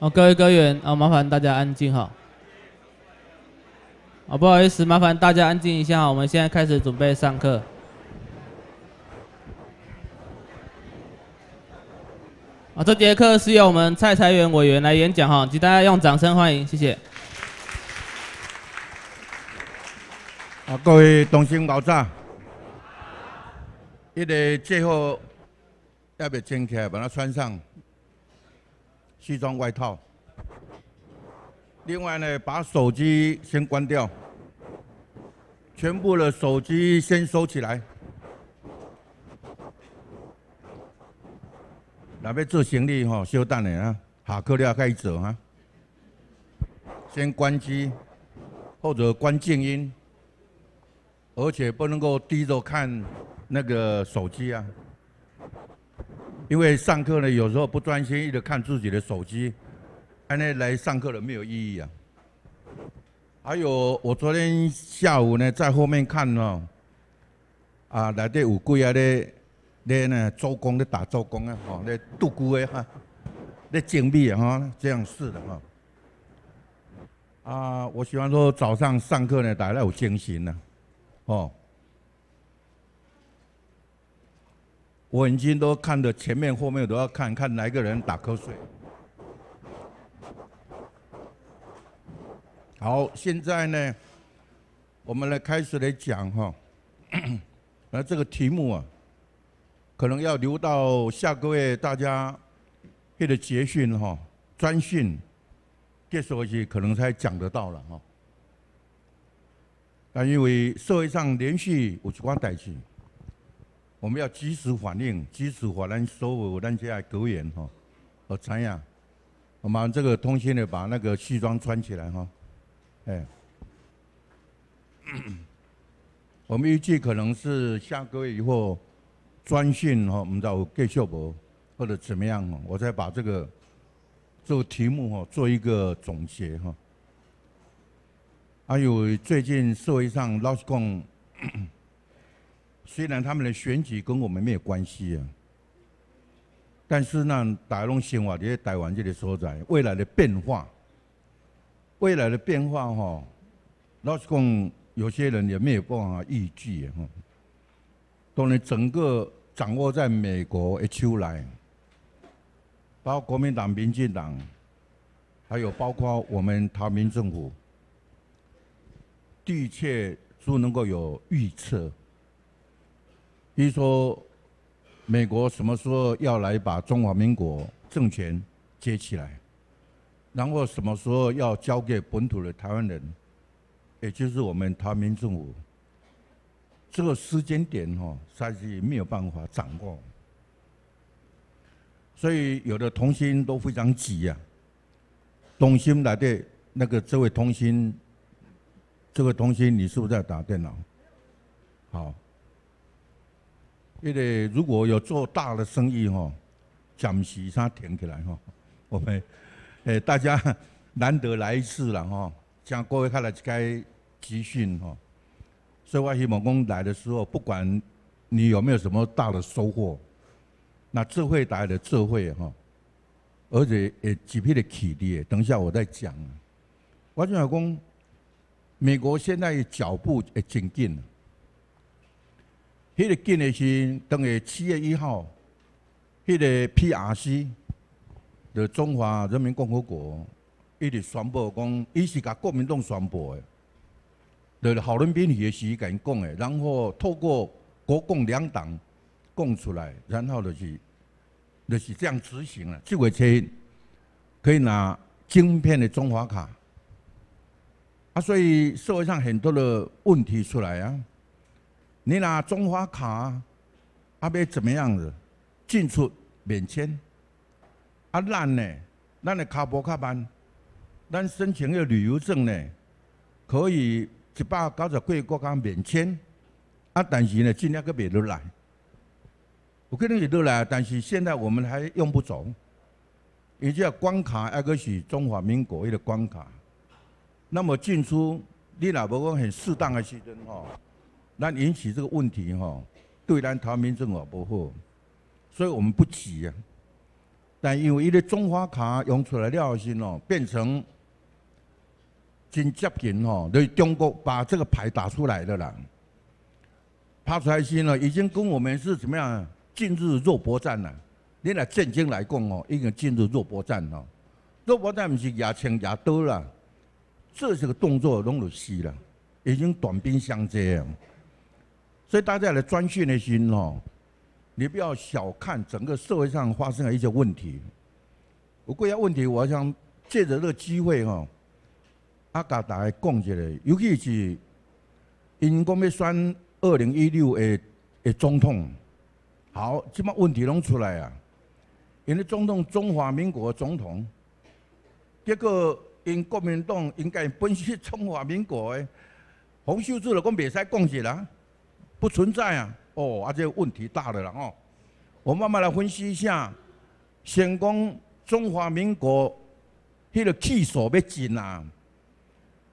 哦，各位歌友，哦，麻烦大家安静好。哦，不好意思，麻烦大家安静一下我们现在开始准备上课。啊，这节课是由我们蔡财源委员来演讲哈，请大家用掌声欢迎，谢谢。啊，各位同心老大，一个最后代表站起来，把它穿上。西装外套。另外呢，把手机先关掉，全部的手机先收起来。那边做行李哈，稍等下啊，下课了始走啊。先关机，或者关静音，而且不能够低着看那个手机啊。因为上课呢，有时候不专心一的看自己的手机，那来上课了没有意义啊。还有我昨天下午呢，在后面看了，啊，那里有龟啊，咧咧呢，周公咧打周公啊，吼，咧渡孤的哈，咧金币哈，这样式的哈。啊，我喜欢说早上上课呢，大家有精神呢，哦。我已经都看的前面后面都要看看哪个人打瞌睡。好，现在呢，我们来开始来讲哈，那这个题目啊，可能要留到下个月大家，他的捷训哈、专训，给说一些可能才讲得到了哈。那因为社会上连续有几万代志。我们要及时反应，及时把咱我尾，咱这来狗严哈。哦，长雅，我们这个通讯的把那个西装穿起来哈。哎，我们预计可能是下个月以后，专训哈，唔到盖秀博或者怎么样哈，我再把这个这个题目哈做一个总结哈。还有最近社会上老是讲。虽然他们的选举跟我们没有关系啊，但是呢，大陆生活在台湾这个所在，未来的变化，未来的变化哈，老实讲，有些人也没有办法预计哈。当然，整个掌握在美国一出来，包括国民党、民进党，还有包括我们台民政府，的确都能够有预测。比如说，美国什么时候要来把中华民国政权接起来，然后什么时候要交给本土的台湾人，也就是我们台民政府，这个时间点哈，算是没有办法掌握。所以有的同心都非常急呀。同心来的那个这位同心，这个同心你是不是在打电脑？好。因为如果有做大的生意吼，暂时先停起来吼。我们诶，大家难得来一次了吼，像各位看了这个集训吼，所以我希猛讲来的时候，不管你有没有什么大的收获，那智慧带来的智慧吼，而且也几批的启迪。等一下我再讲。我想有讲，美国现在脚步诶紧进。迄个建的是当个七月一号，迄个 PRC 的中华人民共和国一直宣布讲，伊是甲国民党宣布的，就是郝龙斌迄个时间讲的，然后透过国共两党讲出来，然后就是就是这样执行了。这个车可以拿晶片的中华卡，啊，所以社会上很多的问题出来啊。你拿中华卡，啊要怎么样子进出免签？啊咱呢，咱的卡不卡办？咱申请个旅游证呢，可以一百九十八个国家免签，啊，但是呢，尽量个免得来。我可你也得来，但是现在我们还用不着，也就关卡，那个是中华民国一个关卡。那么进出，你若无讲很适当的时阵吼。那引起这个问题哈，对咱台民政府不好，所以我们不急呀。但因为一个中华卡用出来了后，先哦，变成真接近哦，对中国把这个牌打出来的啦。拍出来先了，已经跟我们是怎么样？进入弱搏战了。你来战争来讲哦，已经进入弱搏战了。弱搏战不是牙枪牙刀啦，这些个动作拢就死了，已经短兵相接了。所以大家来专训的心哦，你不要小看整个社会上发生了一些问题。不过要问题，我想借着这个机会哈，阿家大概讲一下，尤其是因讲要选二零一六的的总统，好，即嘛问题拢出来啊，因为总统中华民国总统，结果因国民党应该本是中华民国的，洪秀珠就讲袂使讲一下。不存在啊！哦，啊，这个问题大了了哦。我慢慢来分析一下。先讲中华民国，迄个气数要尽啊！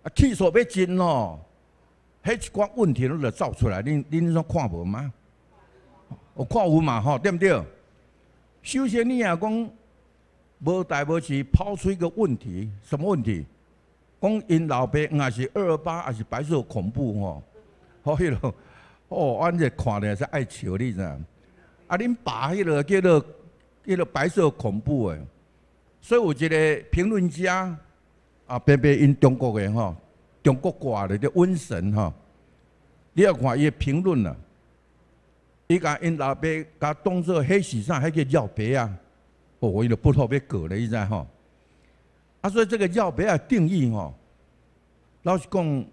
啊，气数要尽咯，迄一寡问题都得造出来，恁恁说看无吗？我看有嘛吼，对不对？首先你也讲无大无小，抛出一个问题，什么问题？讲因老爸那是二二八，还是白色恐怖？吼，好迄个。哦，按这看的是爱笑哩，噻。啊，恁爸迄个叫做叫做白色恐怖诶，所以有一个评论家啊，特别因中国人吼，中国挂咧叫瘟神吼，你要看伊的评论啦，伊讲因老爸甲当做黑史上，迄个尿别啊？哦，我伊个不妥别搞咧，伊在吼。啊，所以这个尿别啊定义吼，老实讲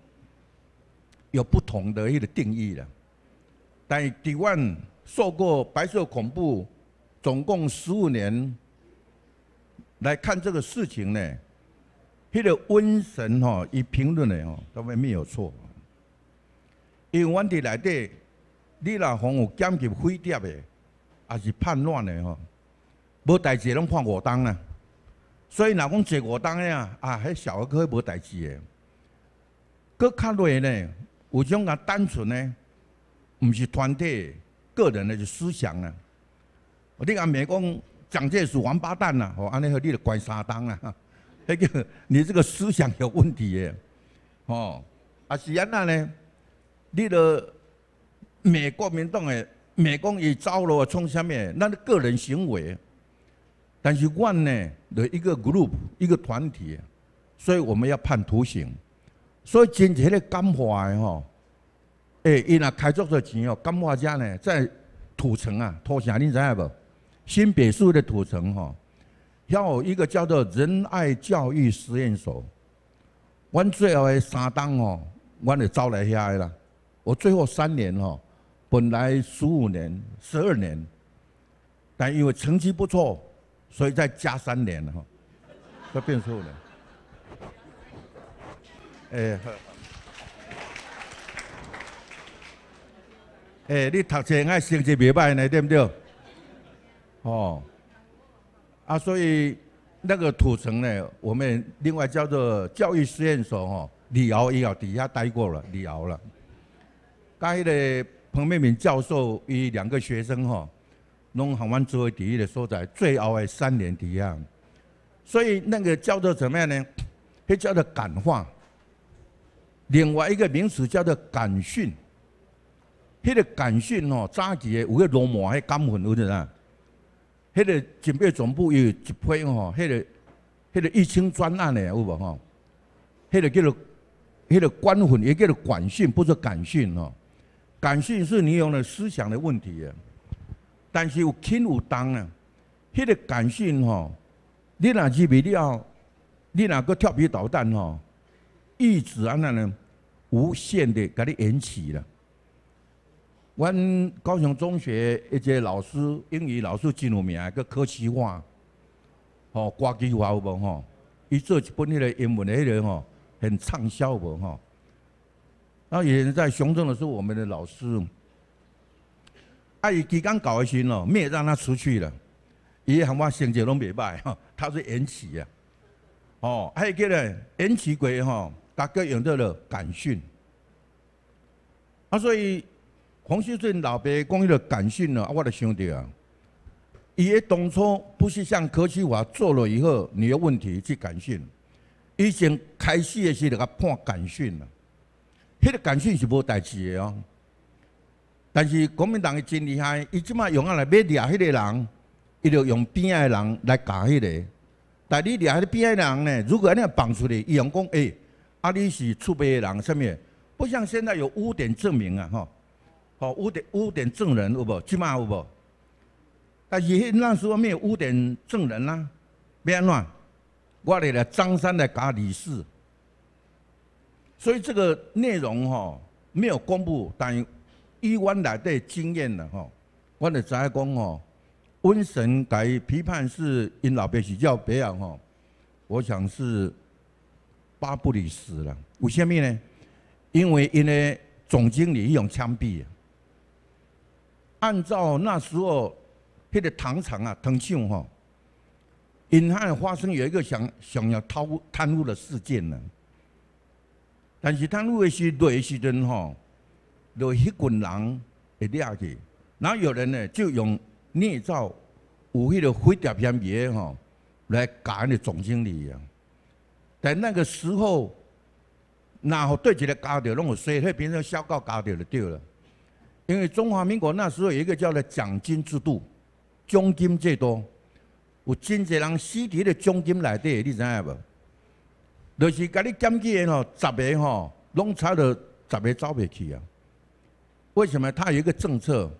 有不同的迄个定义了。但台湾受过白色恐怖，总共十五年，来看这个事情呢，迄个瘟神吼，伊评论的吼，都未没有错，因为阮伫内底，你若防有阶级毁掉的，也是叛乱的吼，无代志拢看五当啦，所以若讲坐五当的啊，啊，迄小儿科无代志的，佫较锐呢，有种较单纯呢。毋是团体，个人的是思想啊。我你阿美国蒋介石王八蛋啦，吼安尼好，你就关三档啊，迄 个你这个思想有问题耶，吼。啊是安那呢？你了美国民党诶，美国伊招了从虾米？那是个人行为。但是我呢，的一个 group，一个团体，所以我们要判徒刑。所以今天的感怀吼。诶，伊那开足多钱哦，甘画家呢在土城啊，土城你知影无？新别墅的土城吼，遐有一个叫做仁爱教育实验所。阮最后的三档吼，阮就招来遐个啦。我最后三年吼，本来十五年、十二年，但因为成绩不错，所以再加三年了哈，就变数了。哎。诶，你读册还成绩袂歹呢，对不对？哦，啊，所以那个土城呢，我们另外叫做教育实验所哦，李敖也后底下待过了，李敖了。跟迄彭明敏教授与两个学生哈，拢航玩作为第一的所在，最后的三年底啊，所以那个叫做怎么样呢？伊叫做感化，另外一个名词叫做感训。迄个感讯吼，早期有个罗马迄个钢有在呐。迄个警备总部有一批吼，迄个迄个疫情专案的，有无吼？迄个叫做迄个官粉，也叫做感讯，不是感讯吼。感讯是你用的思想的问题，但是有轻有重啊。迄个感讯吼，你若去不了，你若搁调皮捣蛋吼，一直安那呢，无限的给你延迟啦。阮高雄中学一些老师，英语老师真有名，叫柯其华，吼，挂机华不吼，伊做本地的英文艺人吼，很畅销不吼。那也是在雄镇的是我们的老师，啊，伊期间搞的时哦，没让他出去了，伊喊我成绩拢袂歹哈，他是延禧呀，哦，还有个人延禧鬼吼，大家用到了感讯，啊，所以。洪秀全老爸讲个感讯啊，我着想到啊，伊个当初不是像柯西华做了以后，你的问题去感讯。以前开始的时甲判感讯啊，迄个感讯是无代志的哦。但是国民党伊真厉害，伊即马用啊来要掠迄个人，伊就用边的人来搞迄个。但你掠迄个边的人呢？如果安尼放出去，伊用讲，哎，啊你是出边的人，啥物？不像现在有污点证明啊，吼。哦，污点污点证人有无？即马有无？但是迄那时候没有污点证人啦，别安怎？我哋咧张三来搞李四，所以这个内容吼没有公布，但一万来的经验了吼。我咧知讲吼，瘟神该批判是因老爸是叫别人吼，我想是巴布里斯了，为虾米呢？因为因咧总经理用枪毙。按照那时候，迄个糖厂啊，糖厂哈，因汉发生有一个想想要贪污贪污的事件呢，但是贪污的是的时阵吼，就一群人会掠去，然后有人呢就用捏造有迄个虚假片别哈来搞你总经理啊。在那个时候，哪互对一个搞掉，拢互水水变成小搞搞掉就对了。因为中华民国那时候有一个叫做奖金制度，奖金最多有真济人死伫了奖金内底，你知影无？就是甲你减去的吼，十个吼，拢差了十个走袂去啊！为什么他有一个政策，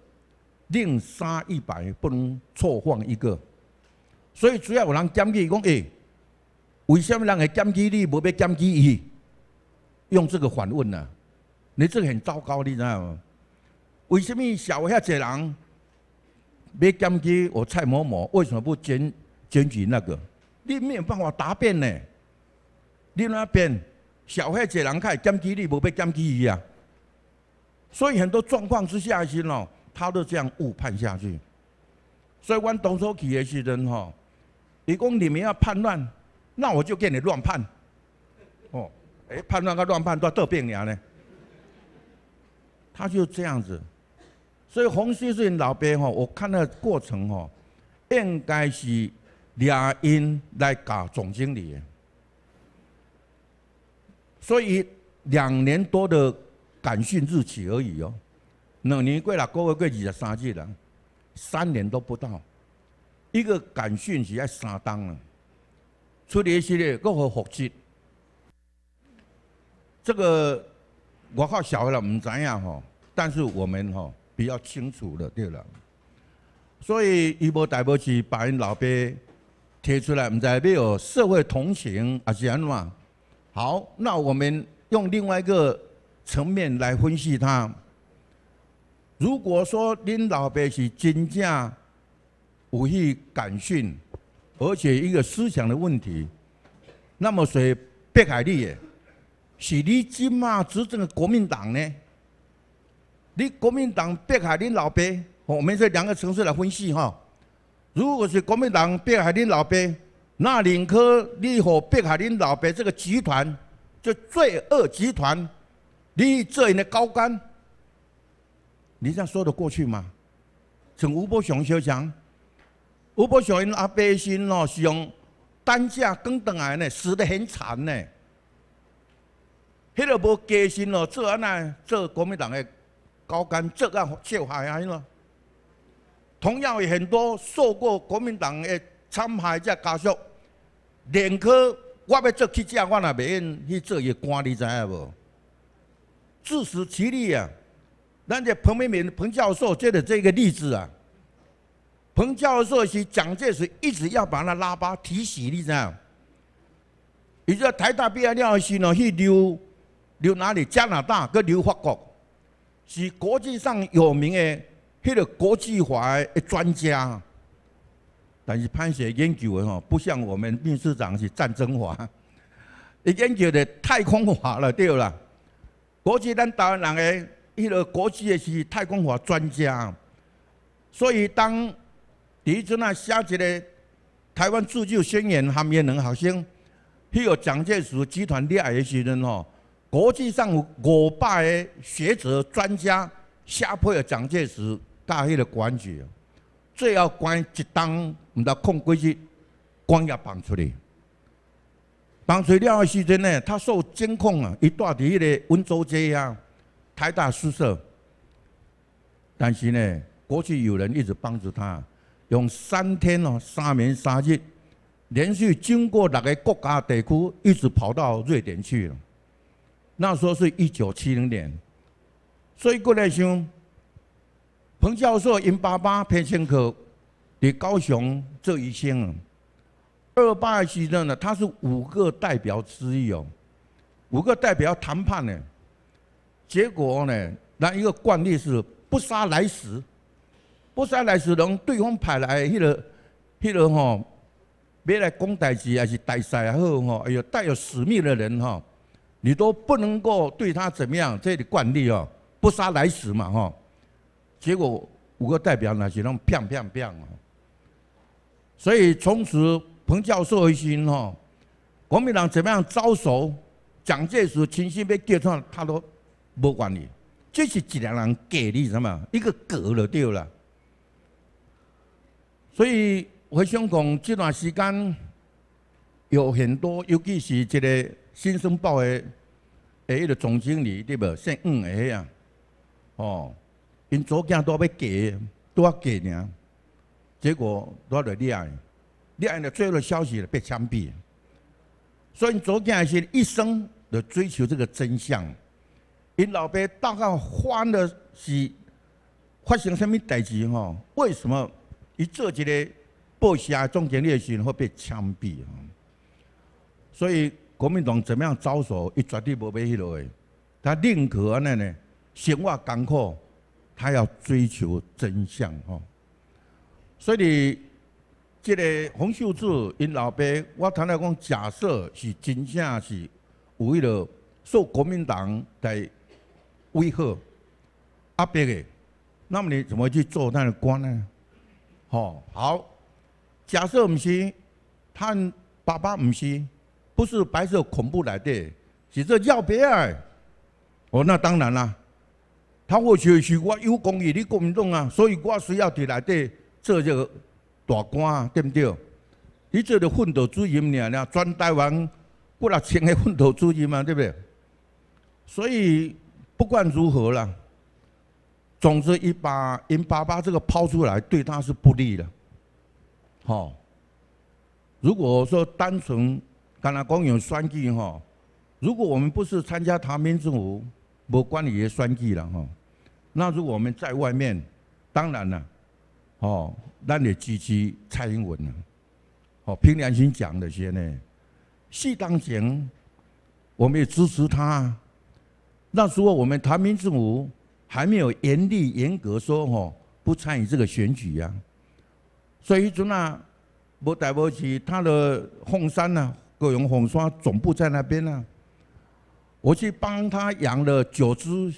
另杀一百不能错放一个？所以主要有人减去，讲诶，为什么人会减去你，无要减去伊？用这个反问啊，你这很糟糕，你知影无？为什么小黑一人要检举？我蔡某某为什么不检检举那个？你没有办法答辩呢？你那边小黑一个人，他检举你，无被检举伊啊？所以很多状况之下是喏，他都这样误判下去。所以阮当初起的时候吼，伊讲你们要叛乱，那我就给你乱判。哦，诶，叛乱跟乱判都要变了呢。他就这样子。所以洪先顺老边，吼，我看那过程吼，应该是俩英来搞总经理。所以两年多的感训日期而已哦，两年过了，过完过二十三日了，三年都不到。一个感训是要三当了，出一系列各何复责，这个我靠小了唔知呀吼，但是我们吼。比较清楚的，对了。所以伊波大表是把因老爹提出来，唔知咩有社会同情还是安怎？好，那我们用另外一个层面来分析他。如果说恁老爸是真正有去感训，而且一个思想的问题，那么谁逼害你？是你今嘛执政的国民党呢？你国民党迫害恁老爸，我们说两个城市来分析哈。如果是国民党迫害恁老爸，那领科你伙迫害恁老爸这个集团，就罪恶集团，你这样的高官，你这样说的过去吗？请吴伯雄、萧祥，吴伯雄因阿伯心哦，是用担架扛等来呢，死的很惨呢。迄个无家心哦，做安那做国民党的。高干这样受害安了，同样有很多受过国民党的参害者家属，连科我要做记者，我也不愿去做一官，你知影无？自食其力啊！咱这彭明敏、彭教授做的这个例子啊，彭教授是蒋介石一直要把他拉巴提携，你知？你说台大毕业了是喏去留留哪里？加拿大跟留法国？是国际上有名的迄个国际化的专家，但是潘雪研究的吼，不像我们秘书长是战争化，他研究的太空华了，对不啦？国际咱台湾人诶，迄个国际的是太空华专家，所以当李宗那写一个台湾自救宣言，含炎能学生，迄个蒋介石集团厉害的时阵吼。国际上有五百个学者专家吓破了蒋介石，大迄个关据，最后关一当唔得控规日光也放出来，放出来了时阵呢，他受监控啊，伊段伫迄个温州街啊，台大宿舍。但是呢，过去有人一直帮助他，用三天哦，三眠三日，连续经过六个国家地区，一直跑到瑞典去了。那时候是一九七零年，所以过来想，彭教授因爸爸偏心科，伫高雄这一生啊，二八时阵呢，他是五个代表之一哦，五个代表谈判呢，结果呢，那一个惯例是不杀来使，不杀来使，让对方派来迄个迄个吼，要来讲代志还是大事也好吼，哎呦，带有使命的人哈。你都不能够对他怎么样？这里惯例哦，不杀来使嘛，哈。结果五个代表那些人，砰砰砰哦。所以从此彭教授一心哦，国民党怎么样招手，蒋介石亲绪被揭穿，他都不管你，就是几两个人给你什么，一个隔了对了。所以我想讲这段时间有很多，尤其是这个。新生报的诶，一个总经理对无姓黄诶呀，哦，因左囝都要给，都要给呢，结果都要立案，立案的最后消息被枪毙。所以左囝是一生的追求这个真相。因老爸大概慌的是发生什么代志吼？为什么伊做一个报社总经理的时候被枪毙？所以。国民党怎么样招手，伊绝对无买迄落诶。他宁可安尼呢，生活艰苦，他要追求真相吼。所以，这个洪秀柱因老爸，我谈来讲假设是真相是为了受国民党在威吓阿伯的，那么你怎么去做他的官呢？吼好，假设毋是，他爸爸毋是。不是白色恐怖来的，是这要别哎！哦，那当然啦，他或许是我有公义的公众啊，所以我需要在内底做一个大官啊，对不对？你做着奋斗主义呢，尔专台湾过来听个奋斗主义嘛，对不对？所以不管如何啦，总之一把、一八八这个抛出来，对他是不利的。好，如果说单纯。当然，公有选举哈，如果我们不是参加台府，主无理与选举了哈，那如果我们在外面，当然了，哦，咱得支持蔡英文啦，哦，凭良心讲的些呢，是当前我们也支持他。那时候我们明政府还没有严厉严格说吼，不参与这个选举呀，所以就那。无代不起他的凤山呐。国荣红刷总部在那边呢，我去帮他养了九只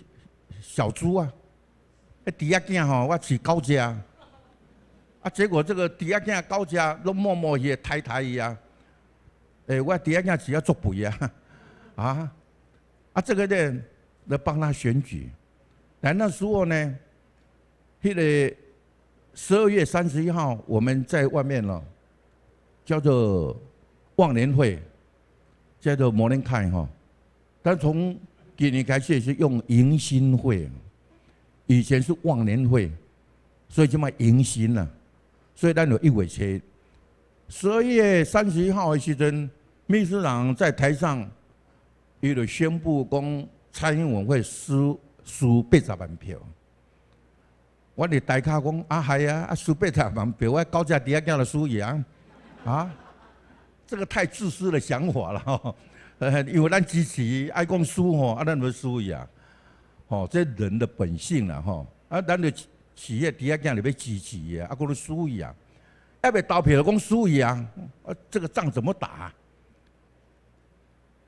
小猪啊！底下鸡吼，我饲高家，啊，结果这个底下鸡高家都默默也抬抬伊啊！哎，我底下鸡只要捉补啊，啊！啊，这个人来帮他选举，但那时候呢，迄个十二月三十一号，我们在外面了，叫做。忘年会叫做摩连开吼，但从今年开始是用迎新会，以前是忘年会，所以就卖迎新啦。所以咱有一回车，十二月三十一号的时阵，秘书长在台上，伊就宣布讲，蔡英文会输输八十万票。我伫大咖讲啊，系啊，啊输八十万票，我高价底下叫到输赢，啊？这个太自私的想法了哈，呃，因为咱支持爱讲输吼，啊，咱咪输呀。哦，这人的本性啦哈，啊，咱的企业底下间里要支持伊，啊，讲输伊啊，啊，刀投票讲输伊啊，啊，这个仗怎么打？啊？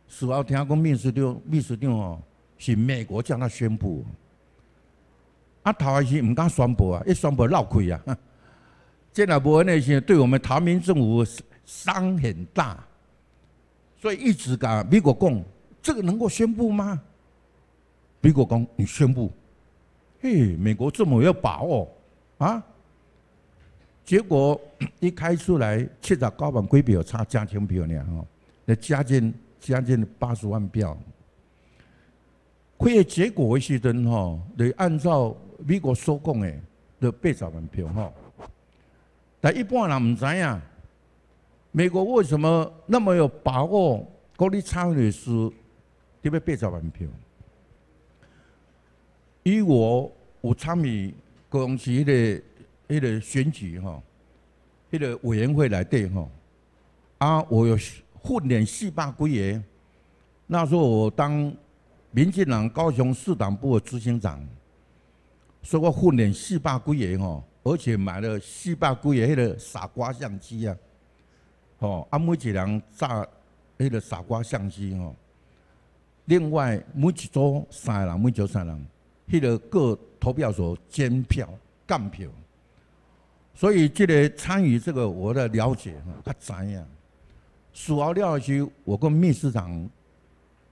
事后听讲，秘书长，秘书长哦，是美国叫他宣布，啊，头阿是唔敢宣布啊，一宣布闹亏啊，这若无那些对我们台民政府。伤很大，所以一直讲美国讲这个能够宣布吗？美国讲你宣布，嘿，美国这么有把握啊？结果一开出来，七张高票、贵票差，两千票呢，哈，那加进加进八十万票。亏的结果是怎？哈，得按照美国所讲的，得八十万票，哈，但一般人唔知呀。美国为什么那么有把握？国力参与是特别八十万票。以我我参与高雄区的迄个选举哈，迄个委员会来对哈，啊，我训练四百几个，那时候我当民进党高雄市党部的执行长，说我训练四百几个哈，而且买了四百几个迄个傻瓜相机啊。哦，啊，每一人扎迄个傻瓜相机哦。另外，每一组三个人，每组三人，迄个各投票所监票、干票。所以，即个参与这个，我的了解，我较知影。输完了之后，我跟秘书长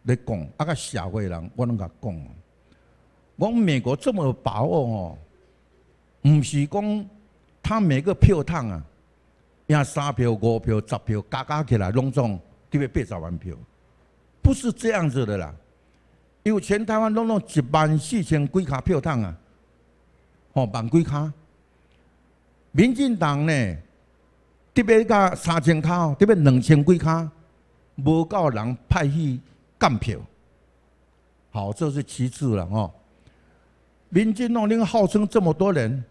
在讲，啊，甲社会人我拢甲讲？我美国这么把握哦，毋是讲他每个票趟啊。你三票、五票、十票加加起来，拢总得要八十万票，不是这样子的啦。因为全台湾拢拢一万四千几卡票档啊，吼万几卡。民进党呢，得要加三千卡，得要两千几卡，无够人派去干票，好，这是其次了哦。民进党恁号称这么多人，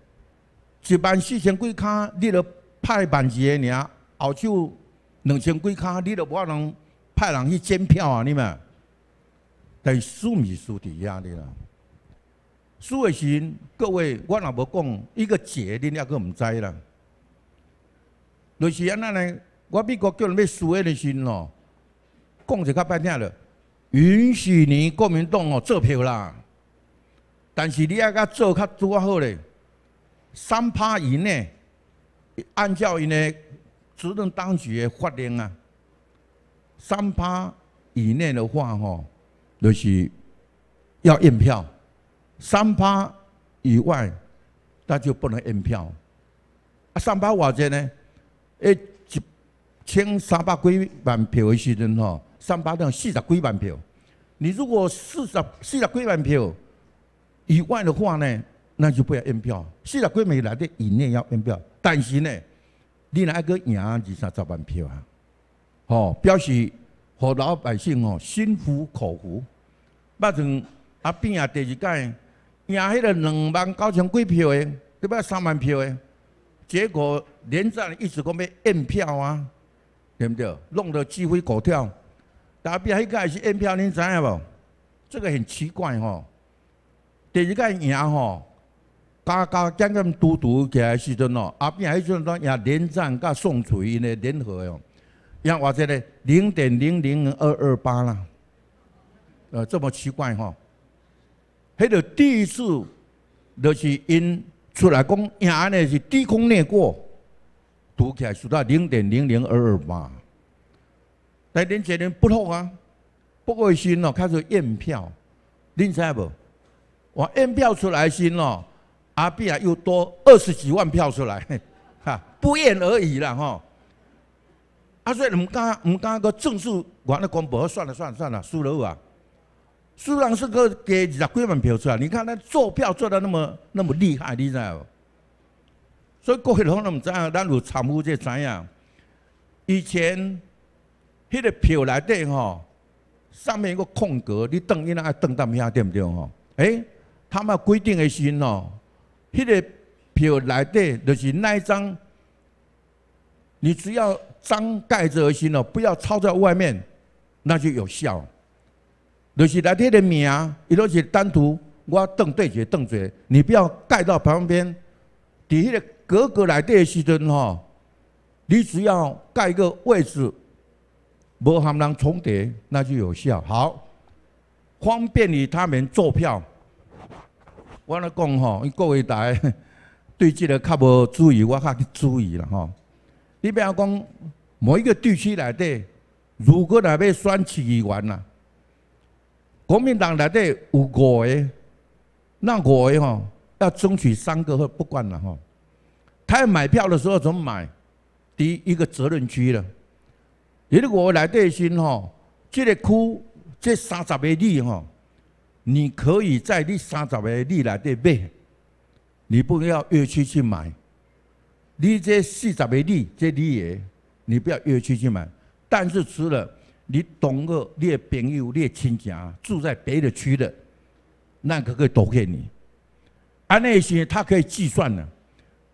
一万四千几卡，你了。派万几个尔，后手两千几卡，你都无法通派人去检票啊！你们，等于输米输底啊！你啦，输的时，各位我若无讲，一个节你也个毋知啦，就是安那呢？我美国叫你要输的时，咯，讲一较歹听了，允许你国民党哦做票啦，但是你阿甲做较拄啊好咧，三趴以内。按照伊的执政当局的法令啊，三趴以内的话吼，就是要验票；三趴以外，那就不能验票。啊，三趴偌者呢，一一千三百几万票的时阵吼，三趴等于四十几万票。你如果四十、四十几万票以外的话呢，那就不要验票。四十几没来的以内要验票。但是呢，你那个赢二三十万票啊，吼，表示和老百姓哦心服口服。那从阿扁啊第二届赢迄个两万九千几票的，对尾三万票的，结果连战一直讲要验票啊，对不对？弄得鸡飞狗跳。打扁第迄届是验票，恁知影无？这个很奇怪吼，第二届赢吼。加加减减读读起来时阵哦，后边迄阵当也连战甲宋楚瑜呢联合哦，也话者咧零点零零二二八啦，呃，这么奇怪吼，迄个第一次就是因出来讲，伊安尼是低空掠过，读起来输到零点零零二二八，但恁这人不妥啊，不过心哦，开始验票，恁知无？我验票出来先哦。阿碧啊，又多二十几万票出来，哈，不言而喻啦，吼。阿所以，我们刚我们刚刚个郑树华那光算了算了算了，输了啊，输了是个给二十几万票出来。你看他做票做的那么那么厉害，你知道不？所以过去可能唔知啊，咱有常务这知啊。以前，迄个票来底吼，上面一个空格，你登应该爱登到遐对不对吼？诶，他们规定的是哦。迄个票来底就是那一张，你只要张盖着就行了，不要抄在外面，那就有效。就是来底的名，伊都是单独，我瞪对嘴瞪嘴，你不要盖到旁边。底迄个格格来对的时阵吼，你只要盖一个位置，无含人重叠，那就有效。好，方便于他们做票。我咧讲吼，因各位台 对即个较无注意，我较去注意啦吼。你比方讲某一个地区内底，如果若要选市议员啦，国民党内底有五个，那五个吼要争取三个或不管啦吼。他要买票的时候怎么买？第一一个责任区了。你如果来的新吼，这个区这三十个里吼。你可以在你三十个里内底买，你不要越区去买。你这四十个里这里也，你不要越区去买。但是除了你同个列朋友列亲戚住在别的区的，那可可以投给你。安尼是，他可以计算的。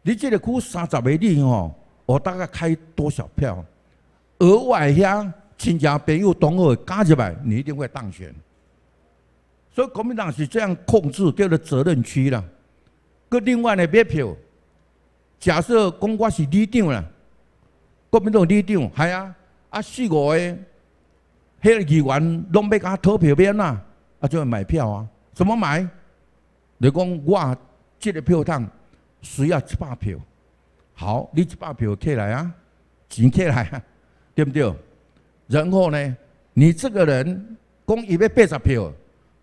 你这个区三十个里哦，我大概开多少票？额外向亲戚朋友同个加一来，你一定会当选。所以国民党是这样控制叫做责任区啦。个另外买票，假设讲我是李长啦，国民党李长，系啊，啊四五个迄个议员拢要甲他讨票变呐，啊就去买票啊，怎么买？你讲我这个票档需要一百票，好，你一百票起来啊，钱起来啊，对不对？然后呢，你这个人讲伊要八十票。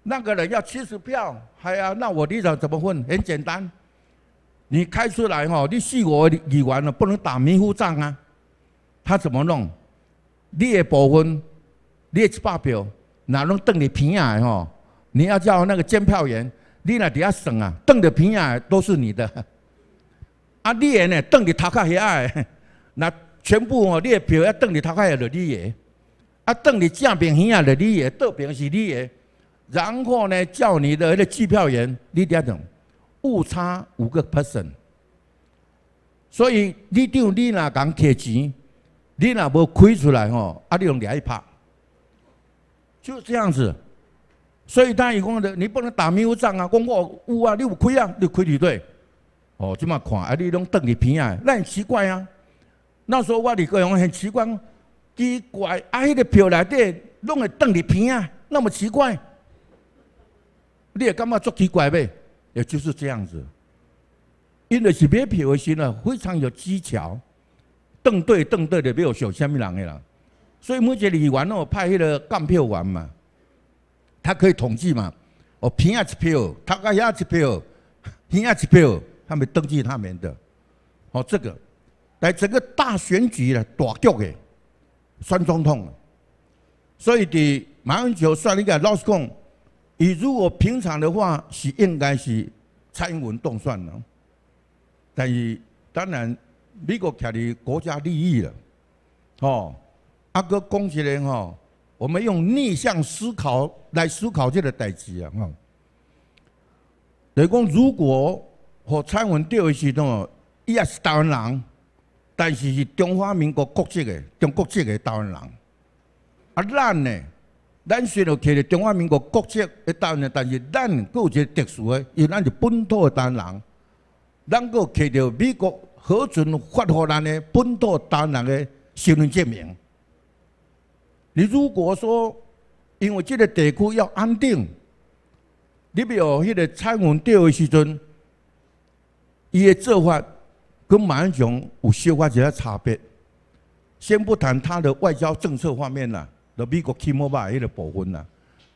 那个人要七十票，哎呀，那我地长怎么混？很简单，你开出来吼，你是我议员了，不能打迷糊仗啊。他怎么弄？你也部分，你去发票，哪能邓你平啊？吼，你要叫那个监票员，你那底下省啊，邓的平啊都是你的。啊，你也呢邓你头壳黑啊，那全部哦，你的票要邓你头壳黑就你也，啊，邓你正平偏的就你也，倒边是你的。然后呢，叫你的那个计票员，你听等误差五个 person，所以你丢你那讲贴钱，你那无亏出来吼，啊，你用哪一拍？就这样子。所以他一讲的，你不能打没有仗啊！讲我有啊，你有亏啊？你亏几对？哦，这么看啊，你拢瞪丽萍啊，那很奇怪啊。那时候我哋个人很奇怪，奇怪啊！迄个票内底拢会邓丽萍啊，那么奇怪。你也感觉足奇怪未？也就是这样子，因为是买票时呢，非常有技巧，瞪对瞪对的没有小虾米人嘅啦。所以每一个议员哦派迄个干票员嘛，他可以统计嘛，哦评下一票，他开也一票，评下一票，他们登记他们的。哦，这个，在整个大选举咧，大局嘅选总统，所以的马上就算一个老实讲。伊如果平常的话，是应该是蔡英文当算了。但是当然，美国徛伫国家利益了，哦，阿哥，恭喜人吼！我们用逆向思考来思考这个代志啊，吼。你讲如果和蔡英文对的时喏，伊也是台湾人，但是是中华民国国籍的，中国籍的台湾人，啊，咱呢？咱虽然拿着中华民国国籍的档案，但是咱搁有个特殊的，因为咱是本土的丹人，咱搁拿着美国核准发给咱的本土丹人的身份证明。你如果说因为这个地区要安定，你比如迄个蔡文调的时阵，伊的做法跟马英九有小寡一些差别。先不谈他的外交政策方面啦。在美国起膜拜迄个部分呐，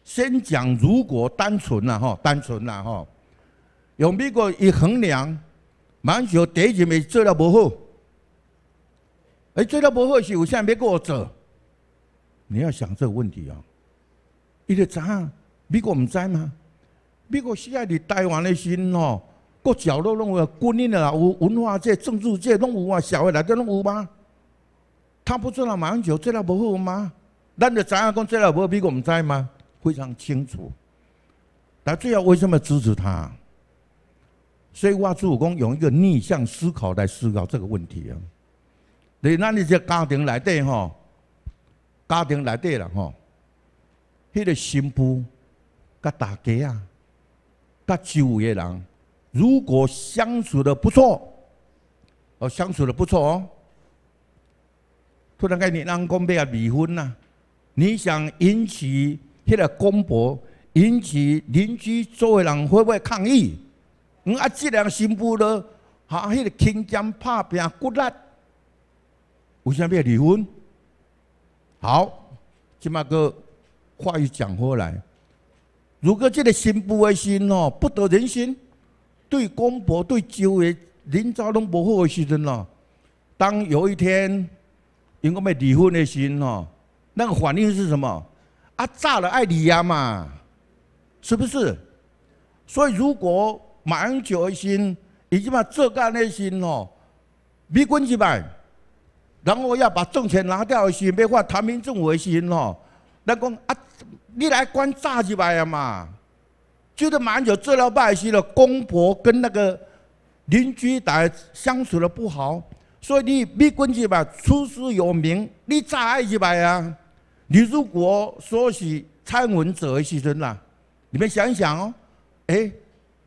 先讲如果单纯呐哈，单纯呐哈，用美国一衡量，蛮久第一任的做了不好，哎，做了不好是有在要跟我做？你要想这个问题啊，伊得怎？美国唔知吗？美国喜爱伫台湾的心哦，各角落拢有军人啦，有文化界、政治界拢有啊，小会来都拢有吗？他不道马英九做了不好吗？咱就怎样讲，这老婆比我们知吗？非常清楚。那最后为什么支持他？所以我做讲用一个逆向思考来思考这个问题啊。你那你这家庭来底吼，家庭来底了吼，迄个新妇甲大家啊，甲周围的人，如果相处的不错，哦，相处的不错哦，突然间你两个人要离婚呐？你想引起迄个公婆，引起邻居周围人会不会抗议？嗯啊，这两新妇呢，还迄个倾家怕拼骨力，为甚物要离婚？好，今麦个话语讲回来，如果这个新妇的心哦不得人心，对公婆对周围邻遭拢不好的时阵呢，当有一天因为要离婚的心哦。那个反应是什么？啊，炸了爱理呀嘛，是不是？所以如果满九的心，已经把浙干的心哦，没关系吧。然后要把挣钱拿掉的心，没话谈民主的心哦，那讲啊，你来关炸几摆呀嘛？就是满九做了百姓了，公婆跟那个邻居打相处的不好，所以你没关系吧，出师有名，你炸爱几摆呀？你如果说是蔡文泽的出身啦，你们想一想哦，哎，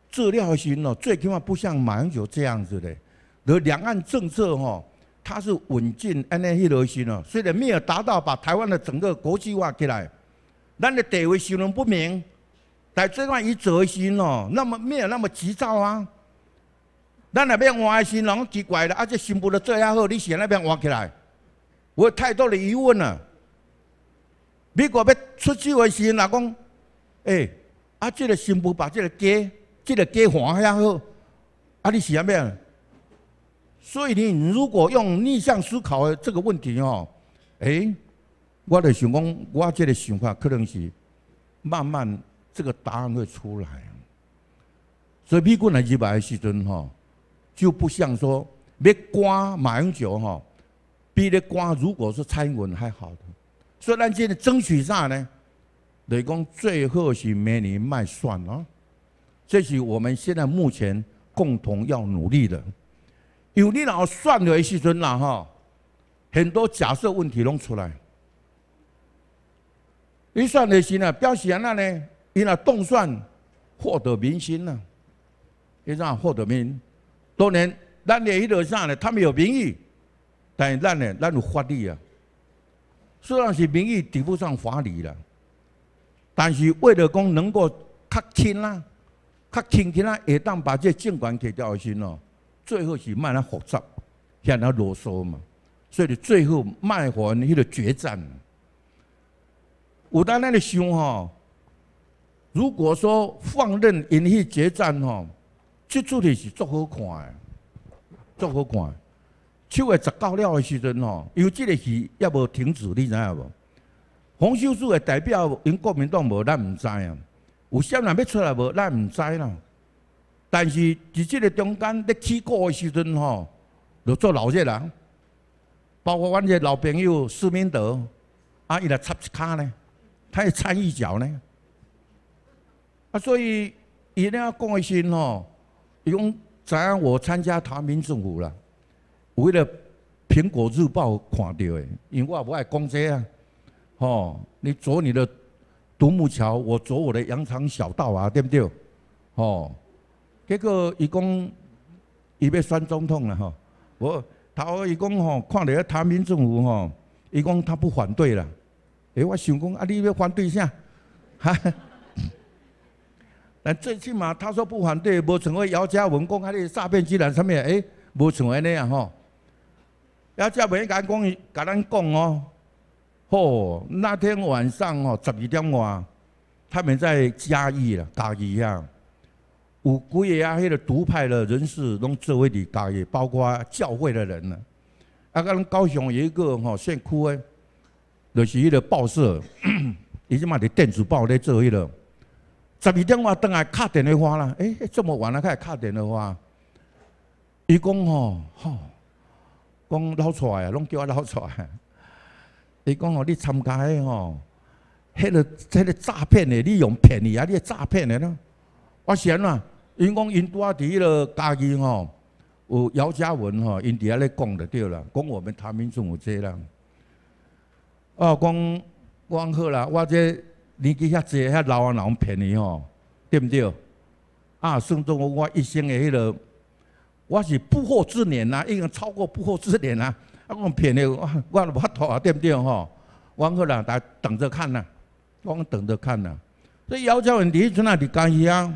这良心哦，最起码不像马英九这样子的。而两岸政策哈，它是稳健，安那些良心哦。虽然没有达到把台湾的整个国际化起来，咱的地位形容不明，但最起码以责心哦，那么没有那么急躁啊。咱那边挖心，心后奇怪了，而且新埔的这样后，你写那边挖起来，我有太多的疑问了。美国要出手的时候，那讲，哎，啊，这个新布把这个家，这个家还遐好，啊，你是阿咩？所以你如果用逆向思考的这个问题哦，哎，我咧想讲，我这个想法可能是慢慢这个答案会出来。所以美国来一百的时阵吼，就不像说要赶马英九哈，比咧赶如果说蔡英文还好的。所以现在争取啥呢？雷讲最后是每年卖算咯，这是我们现在目前共同要努力的。有你老算的时阵啦哈，很多假设问题拢出来。你算的是呢，表示那呢，你那动算获得民心呢，伊那获得民。当然，咱的那条啥呢？他们有民意，但是咱呢，咱有法律啊。虽然是民意抵不上法理啦，但是为了讲能够较轻啦、较轻轻啦，一旦把这政权给掉去先咯，最后是慢慢复杂，现他啰嗦嘛。所以最后卖还迄个决战。有当那里想吼，如果说放任引起决战吼，这主题是足好看诶，足好看。手月十到了的时阵吼，为这个戏也无停止，你知影无？黄秀树的代表因国民党无，咱毋知影有谁人要出来无？咱毋知啦。但是在这个中间在起鼓的时阵吼，就做老实人，包括我的老朋友施明德，啊，伊来插一骹呢，他也参与一脚呢。啊，所以一定要关吼，哦，讲知影我参加台民政府了？为了《苹果日报》看到的，因为我不爱讲这啊，吼，你走你的独木桥，我走我的羊肠小道啊，对不对？吼，结果伊讲伊要选总统了吼，我头伊讲吼，看到迄台民政府吼，伊讲他不反对了。诶，我想讲啊，你要反对啥？哈？但最起码他说不反对，无成为姚嘉文讲的诈骗集团上面，诶，无成为那样吼。也，这朋友甲讲，甲咱讲哦，吼，那天晚上哦，十二点外，他们在嘉义啦，嘉义啊，有几个啊，迄个独派的人士拢作位伫嘉义，包括教会的人呢。啊，咱高雄有一个吼，县区的，就是迄个报社，伊即嘛伫电子报咧做迄个。十二点外，当来敲电话啦，诶，这么晚了，开始敲电话。伊讲吼，吼。讲捞出来啊，拢叫我捞出来。伊讲哦，你参加迄个，迄个，迄个诈骗的，你用骗你啊，你诈骗的呢？我想啦，因讲因拄啊伫迄个家己吼，有姚嘉文吼，因伫遐咧讲着对啦，讲我们台民众有这人。哦，讲讲好了，我这年纪遐济遐老啊人骗你吼，对毋对？啊，算作我一生的迄个。我是不惑之年呐，已经超过不惑之年呐。啊，我骗你，我我发图啊，对不对吼？完了，大家等着看呐，我等着看呐。所以姚昭文弟出来就干事啊，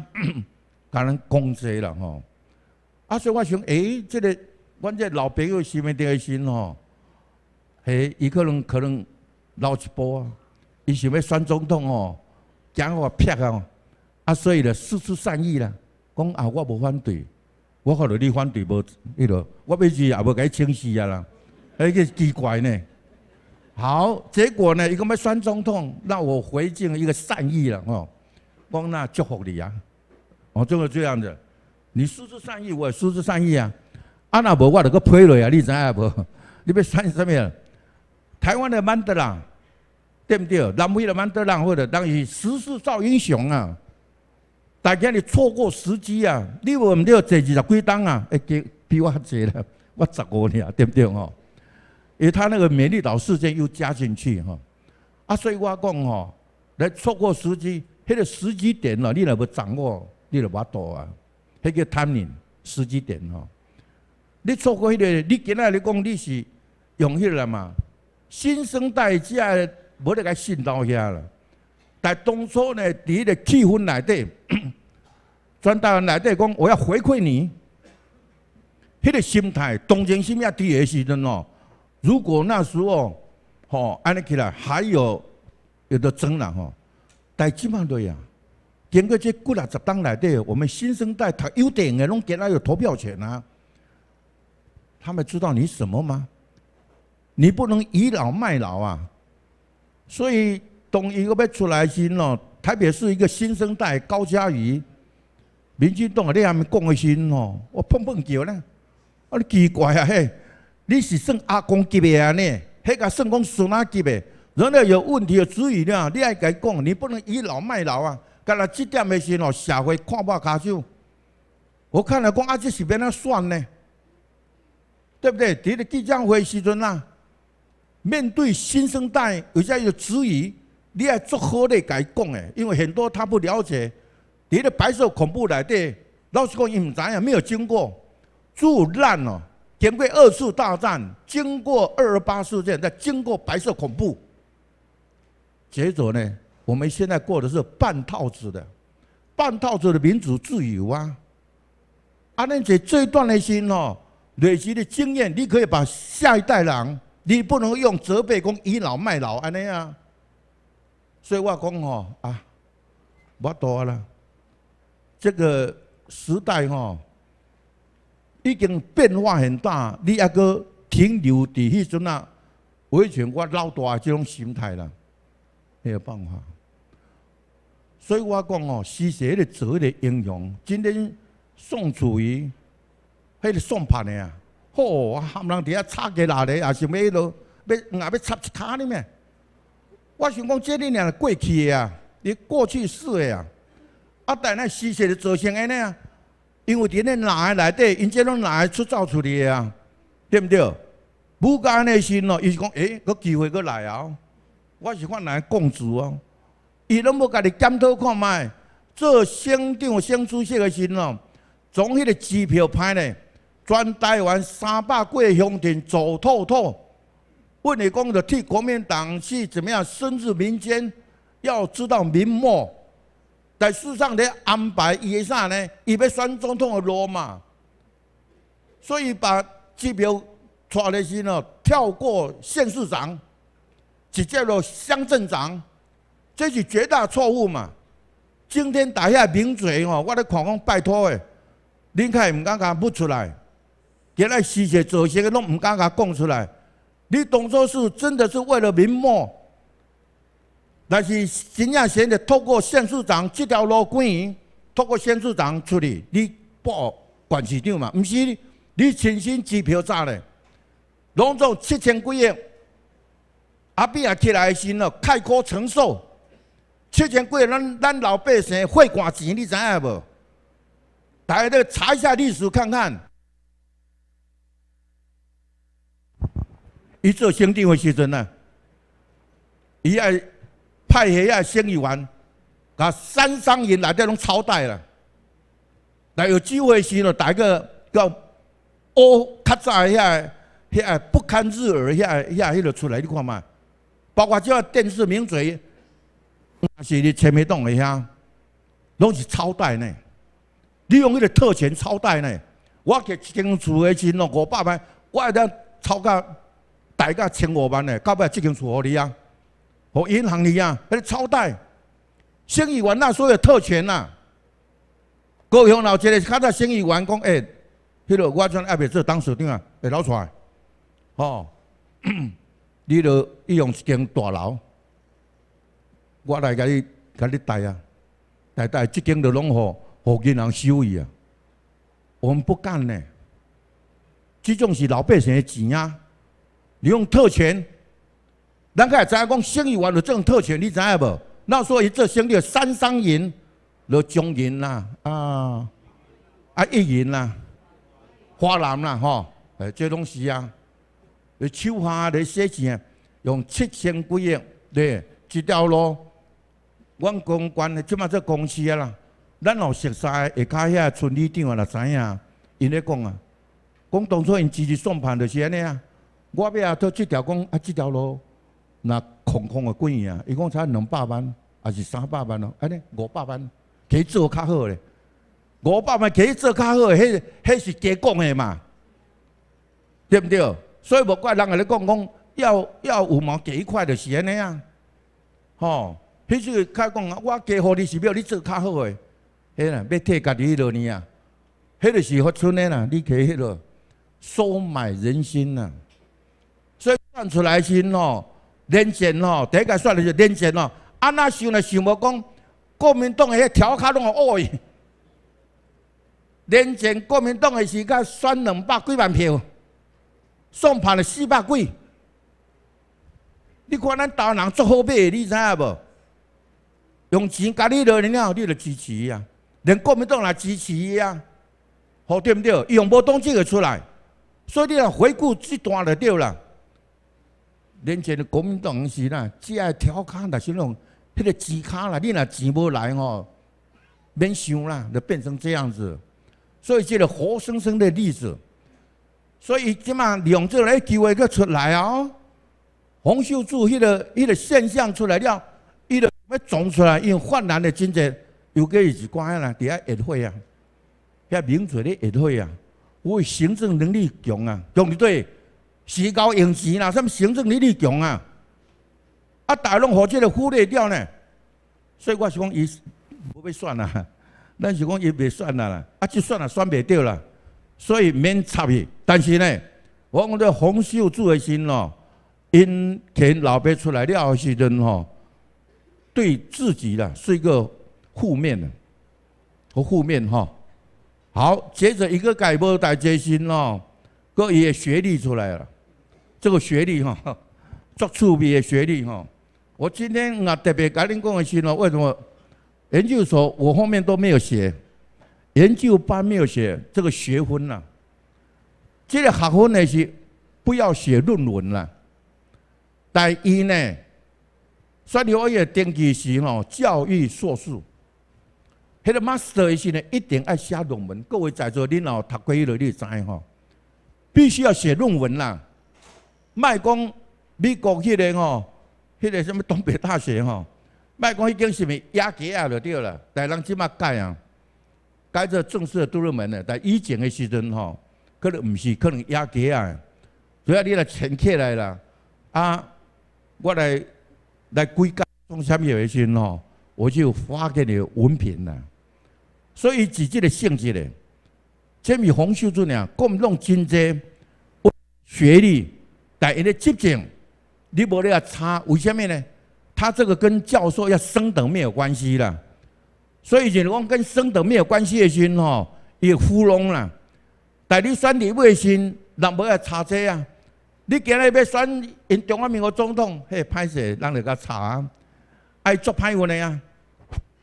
干工作了吼。啊，所以我想，哎，这个我这老朋友是里面底个心吼，嘿，伊可能可能老一波啊，伊想要选总统吼，讲我劈啊，啊，所以呢，说出善意啦，讲啊，我无反对。我看到你反对无，你个我必须也无给清洗啊啦，迄个奇怪呢。好，结果呢，伊个要选总统，那我回敬一个善意了吼，我那祝福你啊。哦，就是这样子，你输出善意，我输出善意啊。啊那无，我着去批落啊，你知影无？你要选什么？台湾的曼德拉，对不对？南非的曼德拉，或者当于时势造英雄啊。大家你错过时机啊！你话唔要坐二十几单啊，已经比我多了，我十五年啊，对不对哦？而他那个美丽岛事件又加进去哈，啊，所以我讲哦，来错过时机，迄个时机点啦，你若要掌握，你来糊涂啊！迄个贪 i 时机点哦，你错过迄个，你今仔日讲你是用迄个嘛？新生代只系无咧个信到遐了。但当初呢，在一个气氛内底，转 到内底讲，我要回馈你，迄个心态，中间是咪啊？第二时阵哦，如果那时候吼，安尼起来还有有的争了吼，但即满对样，经个这几啊，十当内底，我们新生代他有点的，拢给个有投票权啊，他们知道你什么吗？你不能倚老卖老啊，所以。当伊个要出来时喽，特别是一个新生代高加鱼，民进党啊，你阿咪讲个时哦，我碰碰脚呢，啊你奇怪啊嘿，你是算阿公级别啊呢？迄个算讲孙哪级别？人家有问题有质意了，你还该讲，你不能倚老卖老啊！干那即点个时哦，社会看破脚手，我看了讲啊，这是要安算呢，对不对？伫人记者会时阵啦，面对新生代有些有质疑。你爱祝贺你，该讲诶，因为很多他不了解。伫的白色恐怖内底，老实讲，伊毋知影，没有经过，煮烂哦。经过二次大战，经过二二八事件，再经过白色恐怖，结果呢，我们现在过的是半套子的，半套子的民主自由啊。阿恁姐这段的心哦，累积的经验，你可以把下一代人，你不能用责备功倚老卖老安尼啊。所以我讲吼啊，无多啦，这个时代吼已经变化很大，你阿个停留伫迄阵啊，完全我老大即种心态啦，没有办法。所以我讲吼，是谁的卓的英雄？今天宋楚瑜还是宋盘的啊？吼、我喊人伫遐插个哪里？也是迄个，要硬要插一他哩咩？我想讲，这你硬是过去的啊，你过去式的啊。啊，但那事实就造成安尼啊，因为伫人哪内底，因这拢哪出走出去的啊，对不对？无干的心咯，伊是讲，诶，个机会个来啊。我是看哪共主啊，伊拢要家己检讨看卖，做省长、省主席的心咯，从迄个支票派咧，全台湾三百几个乡镇做透透。问你讲着替国民党去怎么样甚至民间？要知道明末在世上的安排一下呢？伊要选总统的路嘛，所以把指标带的身哦，跳过县市长，直接到乡镇长，这是绝大错误嘛。今天打下抿嘴哦，我咧看讲拜托诶，恁开唔敢讲不出来，今日事实做些个拢唔敢讲讲出来。你董卓是真的是为了名末，但是真正先的透过县市长这条路关，透过县市长出去，你报管市长嘛？毋是，你亲身支票炸嘞，拢总七千几亿，阿扁阿起来心了，太可承受，七千几亿咱咱老百姓会捐钱，你知影无？大家查一下历史看看。伊做省长诶时阵啊，伊爱派遐个省议员，个三三爷来只拢超大啦。来有机会时咯，带一个叫欧卡扎遐遐不堪日耳遐遐迄个出来，你看嘛。包括即个电视名嘴，也是你前面讲诶遐，拢是超大呢。利用迄个特权超大呢。我给清楚诶是喏，五百万，我一下超个。大家千五万的，到尾即间厝互你啊？互银行里啊，迄超贷，生意员那所有特权呐。高雄老一个，较早生意员讲：“哎，迄落我阵阿伯做董事长啊，下楼出来。”哦，你落伊用一间大楼，我来甲你甲你贷啊，贷贷即间就拢互互银行收去啊。我们不干嘞，即种是老百姓的钱啊。你用特权，咱家知影讲，新余话，你这种特权，你知影无？那时候一这兄的，三三银，就中银啦，啊，啊一银啦，华南啦，吼，哎，这东西啊，你手下你写钱用七千几亿，对，一条路，阮公关的这么做公司啦，咱老熟悉下骹遐村里长也知影，因咧讲啊，讲当初因自己算盘就是安尼啊。我要啊做即条讲啊，即条路若空空的贵啊！伊讲才两百万，还是三百万咯，安尼五百万可以做较好咧，五百万可以做较好，迄迄是加讲的嘛，对毋对？所以无怪人甲咧讲讲要要五毛一块就是安尼啊！吼，迄时开讲啊，我加好你是要你做较好个，吓啦，要替家己落呢啊！迄就是发春诶啦，你去迄落收买人心啊。算出来先哦，年前哦，第一下选的就年前哦，安那想来想无讲国民党迄条骹拢互恶伊。年前国民党个时间选两百几万票，算判了四百几。你看咱岛人做好买，要？你知影无？用钱甲你落去了，你著支持啊，连国民党来支持啊，好对不对？用无动即个出来，所以你若回顾这段就对了。年前的国民党时啦，只爱调侃啦，是用迄个钱卡啦，你若钱无来吼，免想啦，就变成这样子。所以这个活生生的例子，所以起码两者来机会阁出来哦，洪秀柱迄个、迄个现象出来了，伊个要总出来，因泛滥的经济又给伊是关啊，底下议会啊，遐民主的议会啊，为行政能力强啊，强对。提高用钱啦，什么行政能力强啊？啊，大陆火箭就忽略掉呢，所以我想讲，伊不会算啦。咱是讲，伊袂算啦，啊，就算啦，算袂掉啦，所以免插伊。但是呢，我讲这红秀柱的心咯，因田老伯出来了，是真吼，对自己啦是一个负面的，和负面哈。好，接着一个改波大决心咯，个的学历出来了。这个学历哈，做处级的学历哈。我今天啊，特别跟你讲的是呢，为什么研究所我后面都没有写，研究班没有写这个学分呢？这个学分呢是不要写论文了。但一呢，三六一的登记时哦教育硕士，他个 master 一呢，一定爱写论文。各位在座，你导读过了你知哈，必须要写论文啦。卖讲美国迄个吼，迄个什么东北大学吼，卖讲已经是咪压根啊就对了，但人即摆改啊，改做正式的杜乐门嘞。但以前的时阵吼，可能毋是，可能压根啊，主要你来请客来啦啊，我来来归家做啥物时先吼，我就发给你文凭了。所以自己的性质呢，即米红袖子呢，各咪弄经济学历。但伊的激情，你无咧要查，为什么呢？他这个跟教授要升等没有关系啦。所以讲跟升等没有关系的心吼，伊糊弄啦。但你选李的心，那无要查这啊？你今日要选因中华民国总统，嘿，派谁让人家查啊？爱抓歹运的啊？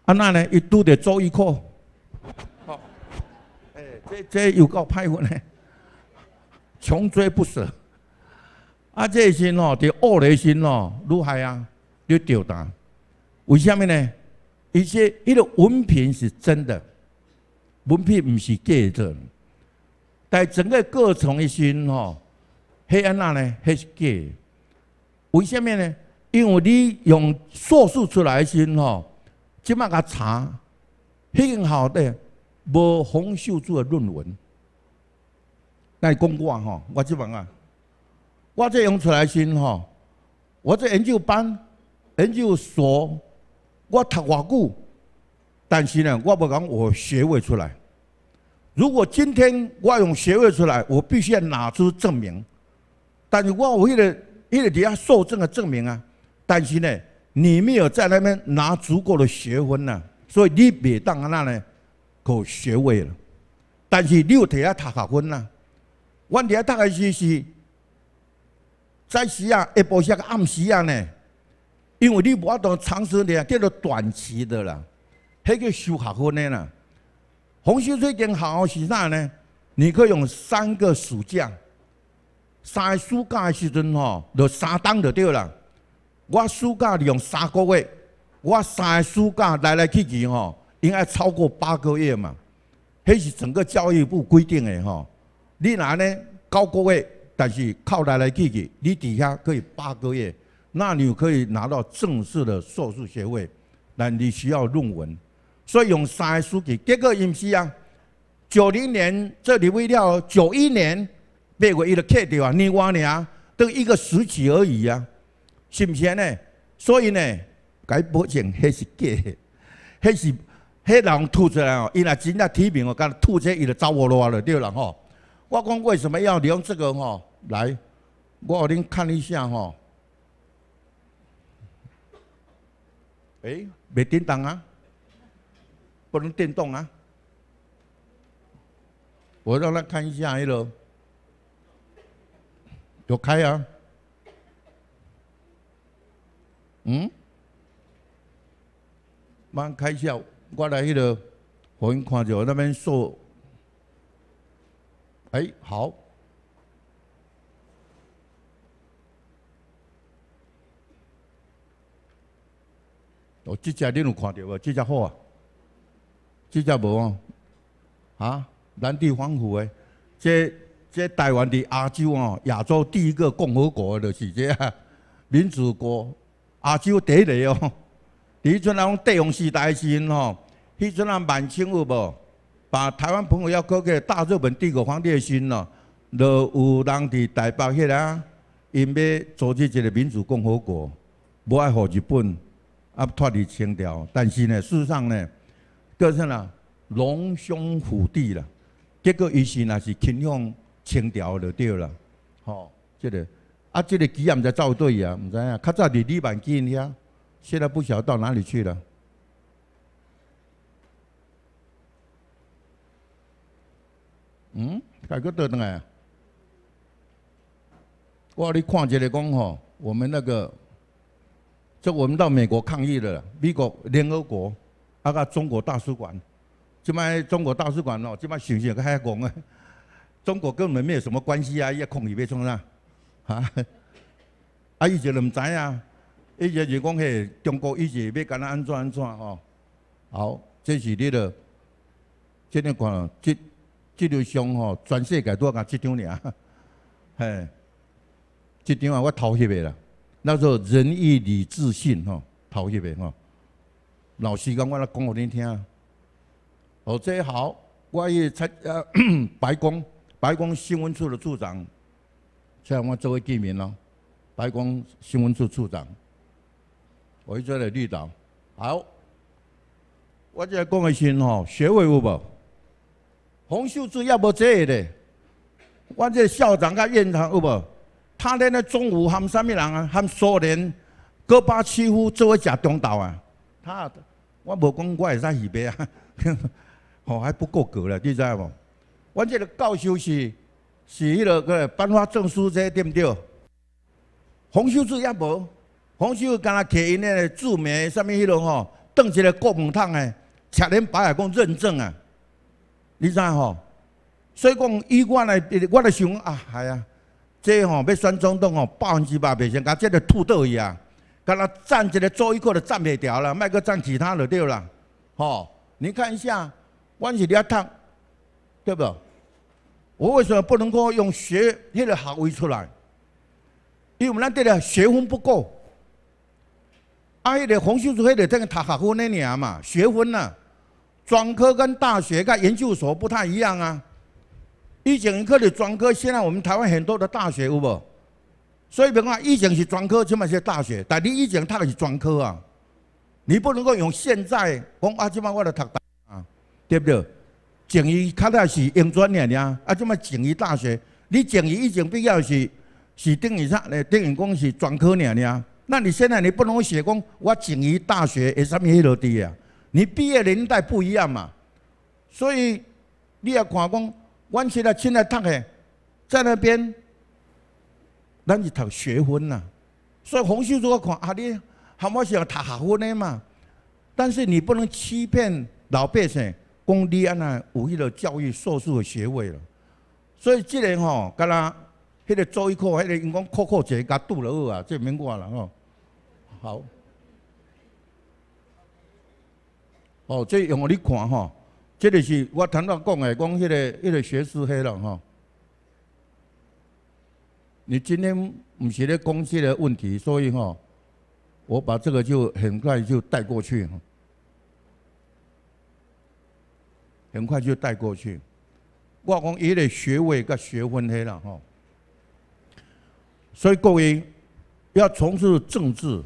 啊那呢？伊拄得做一课。好，诶，这这又搞歹运的，穷追不舍。啊，这些哦，伫恶的心哦，如害啊，你吊打。为什么呢？一些伊个文凭是真的，文凭毋是假的。但整个过程的心吼，黑安那呢？是假。的。为什么呢？因为你用硕士出来心吼，即马个查，个好的无红袖的论文。来讲我吼，我即问啊。我这用出来先吼，我这研究班、研究所，我读多久？但是呢，我不讲我学位出来。如果今天我用学位出来，我必须要拿出证明。但是，我为了为了底下受证的证明啊，但是呢，你没有在那边拿足够的学分呢，所以你别当那呢，搞学位了。但是你有提来读学分呐，我提来读的是是。早时啊，一部是暗时啊呢，因为你无法当长时间，叫做短期的啦，迄叫修学分的啦。洪秀最近好好是啥呢？你可以用三个暑假，三个暑假的时阵吼，就三档就对了。我暑假用三个月，我三个暑假来来去去吼，应该超过八个月嘛，迄是整个教育部规定的吼。你若呢？九个月？但是靠来来去，你底下可以八个月，那你可以拿到正式的硕士学位。那你需要论文，所以用三个书记，结果是不是啊？九零年这里为了九一年，被我伊就克掉啊，你我你都一个时期而已啊，是不是呢？所以呢，该保险还是假的，还是黑人吐出来哦，伊若真正提名哦，干吐出伊就走活路了，对啦吼。我讲为什么要利这个吼来？我哦您看一下吼，哎，没电动啊？不能电动啊？我让他看一下，一楼，有开啊？嗯？慢开一下，我来一楼，我您看着那边说。哎，好。哦，这只你有看到无？这只好啊，这只无哦。啊，南帝黄腐诶，这这台湾的亚洲哦，亚洲第一个共和国的是这啊，民主国，亚洲第一个哦。你前人讲帝王时代时先哦，以前人万清有无？把台湾朋友要割给大日本帝国皇帝的心咯，就有人伫台北迄啦，因要组织一个民主共和国，不爱互日本，啊脱离清朝。但是呢，事实上呢，叫啥啦，龙兄虎弟啦，结果伊是那是倾向清朝就对啦，吼，这个，啊这个居也唔知造对呀，唔知啊，较早伫李万金遐，现在不晓得到哪里去了。嗯，改革到哪样？我哩看一个讲吼，我们那个，就我们到美国抗议的，美国联合国，啊个中国大使馆，即摆中国大使馆哦，即摆想想也开讲啊，中国跟我们没有什么关系啊？一抗议要创啥？啊？啊，伊就毋知啊，伊就就讲系中国伊就要干那安怎安怎吼。好，这是了，即个款，即。这张相吼，全世界都爱看这张影，嘿，这张啊我偷翕的啦。那做仁义礼智信吼，偷翕的吼。老师讲我来讲给你听。哦，这好，我一参呃 白宫，白宫新闻处的处长，出来我做位见面咯。白宫新闻处处长，我一做位绿道。好，我这讲个先吼，学位有无？洪秀柱也无坐咧，我这校长甲院长有无？他咧咧中午喊什么人啊？喊苏联戈巴契夫做去食中岛啊？他我无讲我会在预备啊，吼、哦还不够格了，你知无？我这教授是是迄落个颁发证书者对不对？洪秀柱也无，洪秀柱干阿提因个著名啥物迄落吼？端起来国门汤的，赤脸白眼讲认证啊。你知吼？所以讲，以我来，我来想啊，系啊，这吼要选总统吼，百分之百不行，甲这个吐掉去啊！甲那占这个做一个都占不掉啦，卖个占其他就对啦。吼，你看一下，我是了读，对不？我为什么不能够用学那个学位出来？因为我们那的学分不够，啊，那个红秀柱迄个在读学分的尔嘛，学分呐。专科跟大学、跟研究所不太一样啊。一警一科的专科，现在我们台湾很多的大学有无？所以别看以前是专科，起码是大学，但你以前读的是专科啊，你不能够用现在讲啊，起码我来读啊，对不对？警医恰恰是英专念的啊，啊，这么警医大学，你警医以前必要是是定义上的等于讲是专科念的啊。那你现在你不能写讲我警医大学，诶，什么黑罗底啊？你毕业年代不一样嘛，所以你要看讲，完现在现在读的，在那边，咱就读学分呐。所以洪秀柱要看，啊，你好么想读学分的嘛。但是你不能欺骗老百姓，讲你安那有迄的教育硕士的学位了。所以这个吼，甲咱迄个周一课，迄个用讲课扣者加多了好啊，这免挂了吼。好。哦，即用你看哈，这个是我谈到讲的，讲迄个、迄个学识黑了哈。你今天唔是咧公司的问题，所以哈，我把这个就很快就带过去，很快就带过去。我讲伊咧学位甲学分黑了哈，所以各位要从事政治，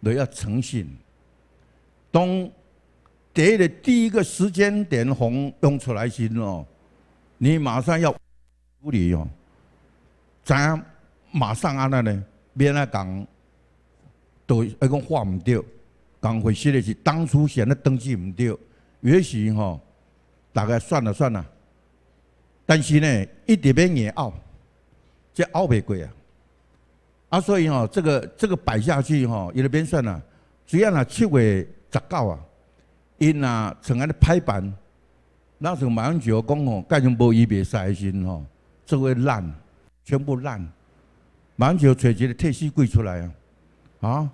你要诚信，当。你的第一个时间点红用出来先哦，你马上要处理哦。咱马上安那呢，别来讲都那个话唔对，讲回去的是当初选的登记唔对，也许哈，大概算了算了。但是呢，一点边也拗，这拗唔过啊。啊，所以哈，这个这个摆下去哈，也别算了，只要那七月十九啊。因呐，像安尼拍板，那时候英九讲吼，干成无伊备使的时哦，吼，做会烂，全部烂，马英九揣一个特使柜出来啊！啊，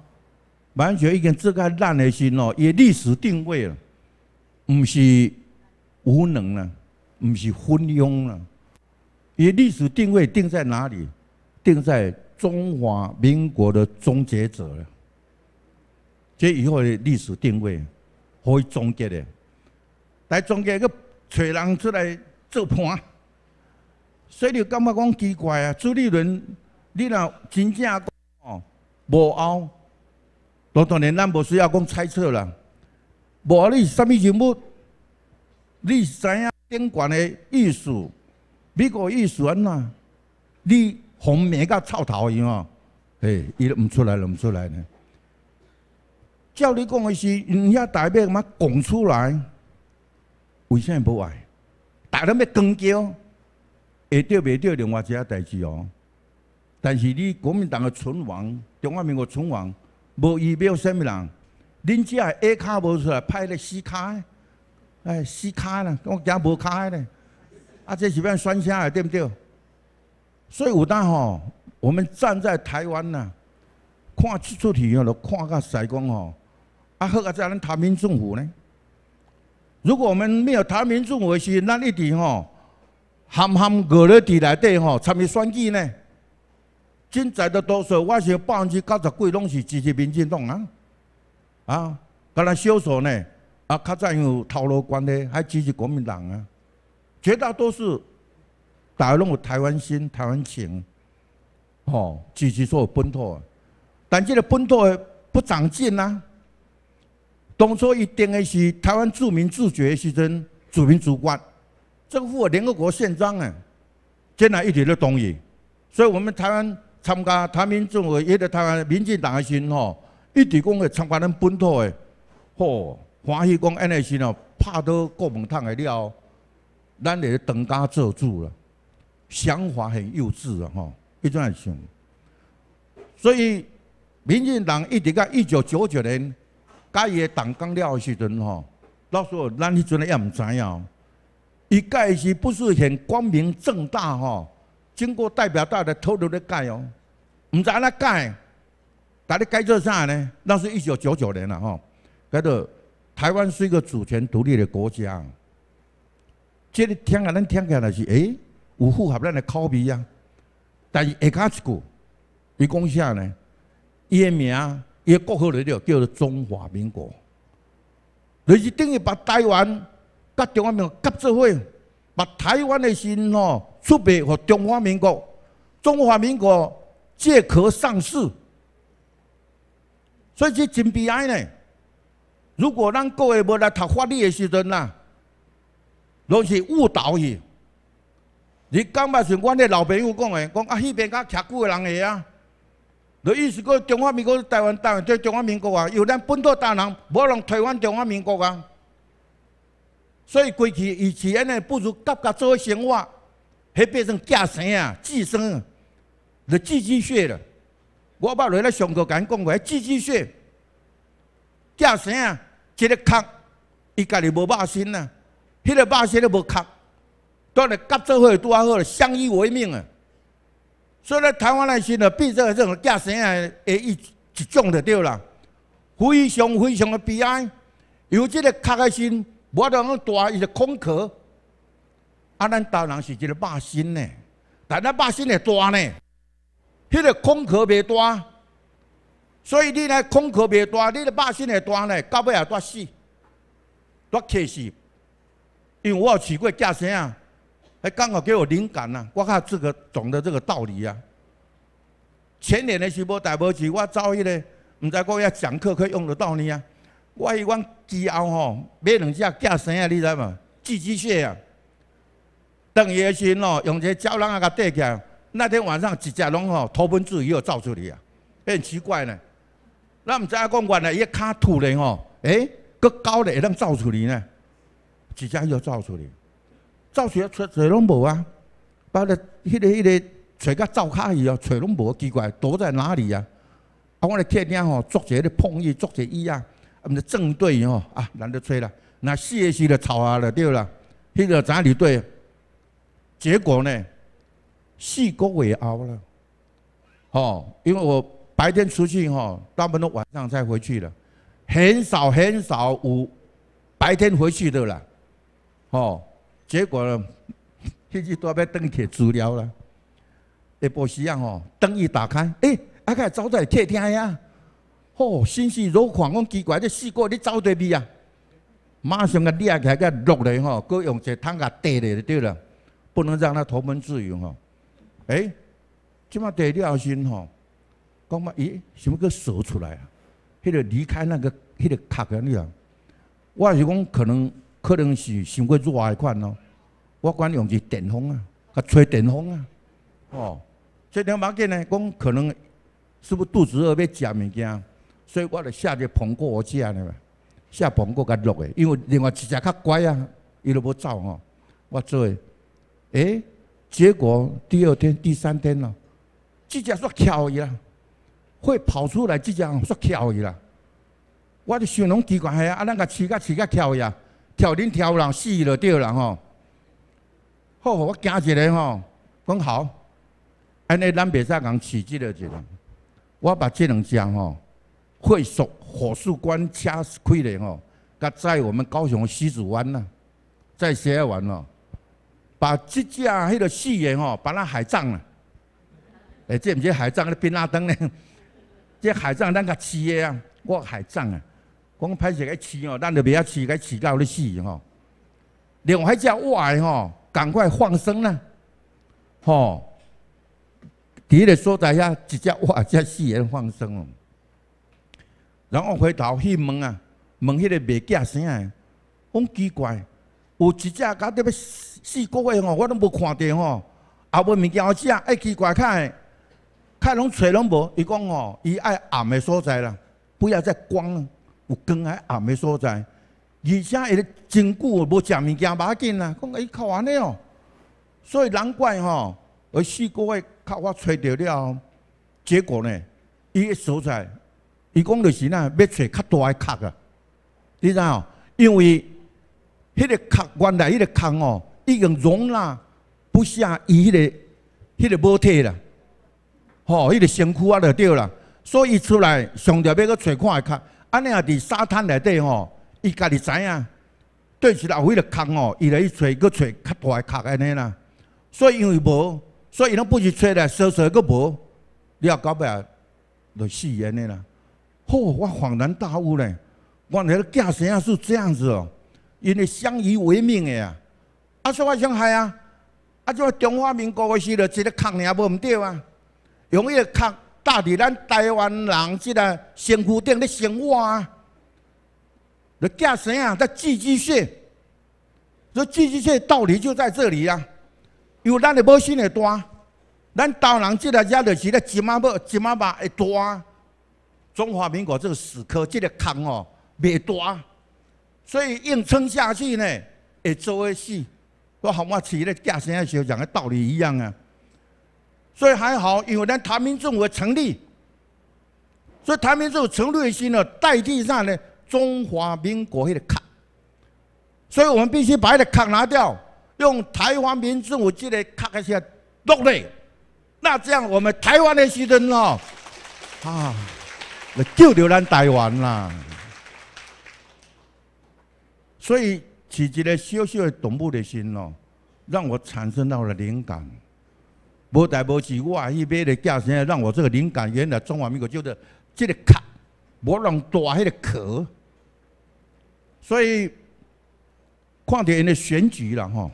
英九已经做个烂的心哦，伊历史定位，毋是无能了，毋是昏庸了，伊历史定位定在哪里？定在中华民国的终结者了，这以后的历史定位。可以总结的，来总结个找人出来做伴，所以你感觉讲奇怪啊？朱立伦，你若真正哦无后，老多年咱无需要讲猜测啦。无你什么人物，你知影顶悬的意思？美国意思安怎？你红面甲臭头一样，嘿，伊都毋出来了，毋出来呢？叫你讲的是，你一代表嘛讲出来，为什么不坏？代表咩光叫？对不对？对另外一只代志哦。但是你国民党的存亡，中华民国存亡，无代表什么人？恁只系 A 卡无出来，派咧 C 卡，哎，C 卡啦，我惊无卡咧。啊，这是要选声啊，对不对？所以有当吼，我们站在台湾呐，看出出题要看个眼光吼。啊，好，啊，才咱谈民政府呢。如果我们没有谈民政府的时那一点吼，含含各了地来底吼参与选举呢，现在的多数我是百分之九十几拢是支持民进党啊，啊，个那少数呢，啊，较早有套路关系还支持国民党啊，绝大多数，大家拢有台湾心、台湾情，吼支持所有本土，但这个本土不长进啊！当初一定的是台湾著名自觉是真主民主国，政府有联合国宪章诶，将来一直伫同意，所以我们台湾参加台民政府，也直台湾民进党的时候，一直讲会参加咱本土的，吼欢喜讲安尼时喏，拍倒国民党诶了，咱会当家作主了，想法很幼稚啊吼，一种个想？所以民进党一直到一九九九年。伊业党讲了的时阵吼，那时候咱迄阵也毋知哦，伊解是不是现光明正大吼，经过代表大会讨论的解哦，毋知安怎解，但你解做啥呢？那是一九九九年啦吼，搿做台湾是一个主权独立的国家，即听啊，咱听起来是诶，有符合咱的口味啊。但是一开一句，伊讲啥呢？伊的名。个国号里头叫做中华民国。你是等于把台湾甲中华民国合做伙，把台湾的心吼出卖给中华民国，中华民国借壳上市。所以这真悲哀呢？如果咱各位要来读法律的时阵呐，都是误导伊。你刚嘛，是阮的老朋友讲的，讲啊，迄边甲徛久的人的啊。就意思讲，中华民国台湾当然对中华民国啊，有咱本土大人，无人推翻中华民国啊。所以过去以前，安尼不如各家做生活，许变成寄生啊、寄生，要寄居蟹了。我捌来上课你讲过，寄居蟹、寄生啊，一个壳，伊家己无肉身啊，迄个肉身都无壳，当然各做伙拄啊好，相依为命啊。所以咧，台湾内面就变作这种假生的的一一种就对啦，非常非常的悲哀。有这个壳的心，无都讲大，伊是空壳。啊，咱大人是一个百姓呢，但那百姓会大呢，迄个空壳未大。所以你咧，空壳未大，你的百姓会大呢，到尾也大死，大气死。因为我试过假生。刚好给我灵感呐！我看这个懂得这个道理啊！前年的时候，大伯子我走迄个，唔知我要讲课可以用得到你啊！我伊讲之后吼，买两只寄生啊，你知嘛？寄居蟹啊！等伊的哦，用这胶囊啊给逮起来，那天晚上一只龙吼脱本住以后走出来啊！很奇怪呢，那唔知啊讲原来伊卡土嘞吼，哎，佮高嘞能造出来呢，几只又造出来。找水找找拢无啊！把那迄个迄个找甲找卡伊哦，找拢无，奇怪，躲在哪里啊？啊，我来听听吼，坐在咧碰伊，坐在伊啊，毋是正对吼啊，难得吹啦。那四 S 就吵啊了对啦，迄个哪里对？结果呢，四个月后了。哦，因为我白天出去吼，部分都晚上才回去了，很少很少有白天回去的啦。哦。结果呢，迄只都要登一治疗了，也无需要吼。灯一打开，哎，阿个走在客厅呀，吼，欣喜若狂。我奇怪，这四个你走在边啊？马上个抓起来个落来吼，搁用些汤甲滴咧就对了，不能让他头门自由吼。哎，这么滴了后身吼，讲嘛咦，什么个蛇出来啊？迄个离开那个迄个壳个你啊？我是讲可能。可能是伤过热的款咯，我管用是电风啊，甲吹电风啊。哦，吹两下见呢，讲可能是不是肚子要壁食物件，所以我就下只苹果食呢，下苹果甲落的，因为另外一只较乖啊，伊就无走吼。我做，诶，结果第二天、第三天咯，这只煞翘去啦，会跑出来，这只煞翘去啦。我就想拢奇怪啊，啊，咱甲饲甲饲甲翘去啊。跳恁跳人死了对啦吼，好，我惊一个吼，讲好，安尼咱袂使共饲只了只个，我把这两家吼，快速火速关车开咧吼，甲载我们高雄西子湾呐，在写完咯，把即只迄个戏园吼，把那海葬啦，诶，这毋是海葬嗰啲变蜡灯咧，这海葬咱甲饲业啊，我海葬啊。讲歹势该饲哦，咱就袂晓饲，该饲到你死吼。另外一只活的吼，赶快放生啦！吼，迄个所在遐一只一只死的放生哦。然后回头去问啊，问迄个物件啥？讲奇怪，有一只搞啲咩四故个吼，我都无看到吼，后尾物件好食，哎奇怪看，看拢揣拢无？伊讲吼，伊爱暗的所在啦，不要再光。有光啊暗的所在，而且伊咧真久无食物件，要紧啦，讲伊靠完了，哦，所以难怪吼，而四个月靠我揣到了，结果呢，伊的所在，伊讲就是呐，要揣较大个壳啊，你知哦，因为迄个壳原来迄个坑哦，已经容纳不下伊迄个迄个尸体啦，吼，迄个身躯啊就对啦，所以伊出来上着要阁揣看的壳。安尼啊，伫沙滩内底吼，伊家己知影，对起阿伟个壳吼，伊来去找，佫找较大个壳安尼啦。所以因为无，所以伊拢不如找来搜搜佫无，你也搞不下著死安尼啦。吼，我恍然大悟嘞，原来假生是这样子哦，因为相依为命的啊。啊，说我想害啊，啊，即个中华民国时著一个壳，你无毋对啊，用迄个壳。搭伫咱台湾人即个身躯顶咧生活啊，你假生啊才寄居蟹。这寄居蟹道理就在这里啊。有咱的母性的大，咱大湾人即个家就是咧一马步一马步会大。中华民国这个死磕这个坑哦，袂大，所以硬撑下去呢，会做会死。我和我前咧假生的时像讲的道理一样啊。所以还好，因为咱台民政府成立，所以台民政府成立起呢，代替上了中华民国迄个卡，所以我们必须把迄个卡拿掉，用台湾民政府这个卡一些落来，那这样我们台湾的时阵哦，啊，就救救咱台湾啦！所以起一个小小的动物的心哦，让我产生到了灵感。无代无时，我啊去买个价钱，让我这个灵感。原来中华民国叫做这个壳，无能大迄个壳。所以，且因的选举了吼，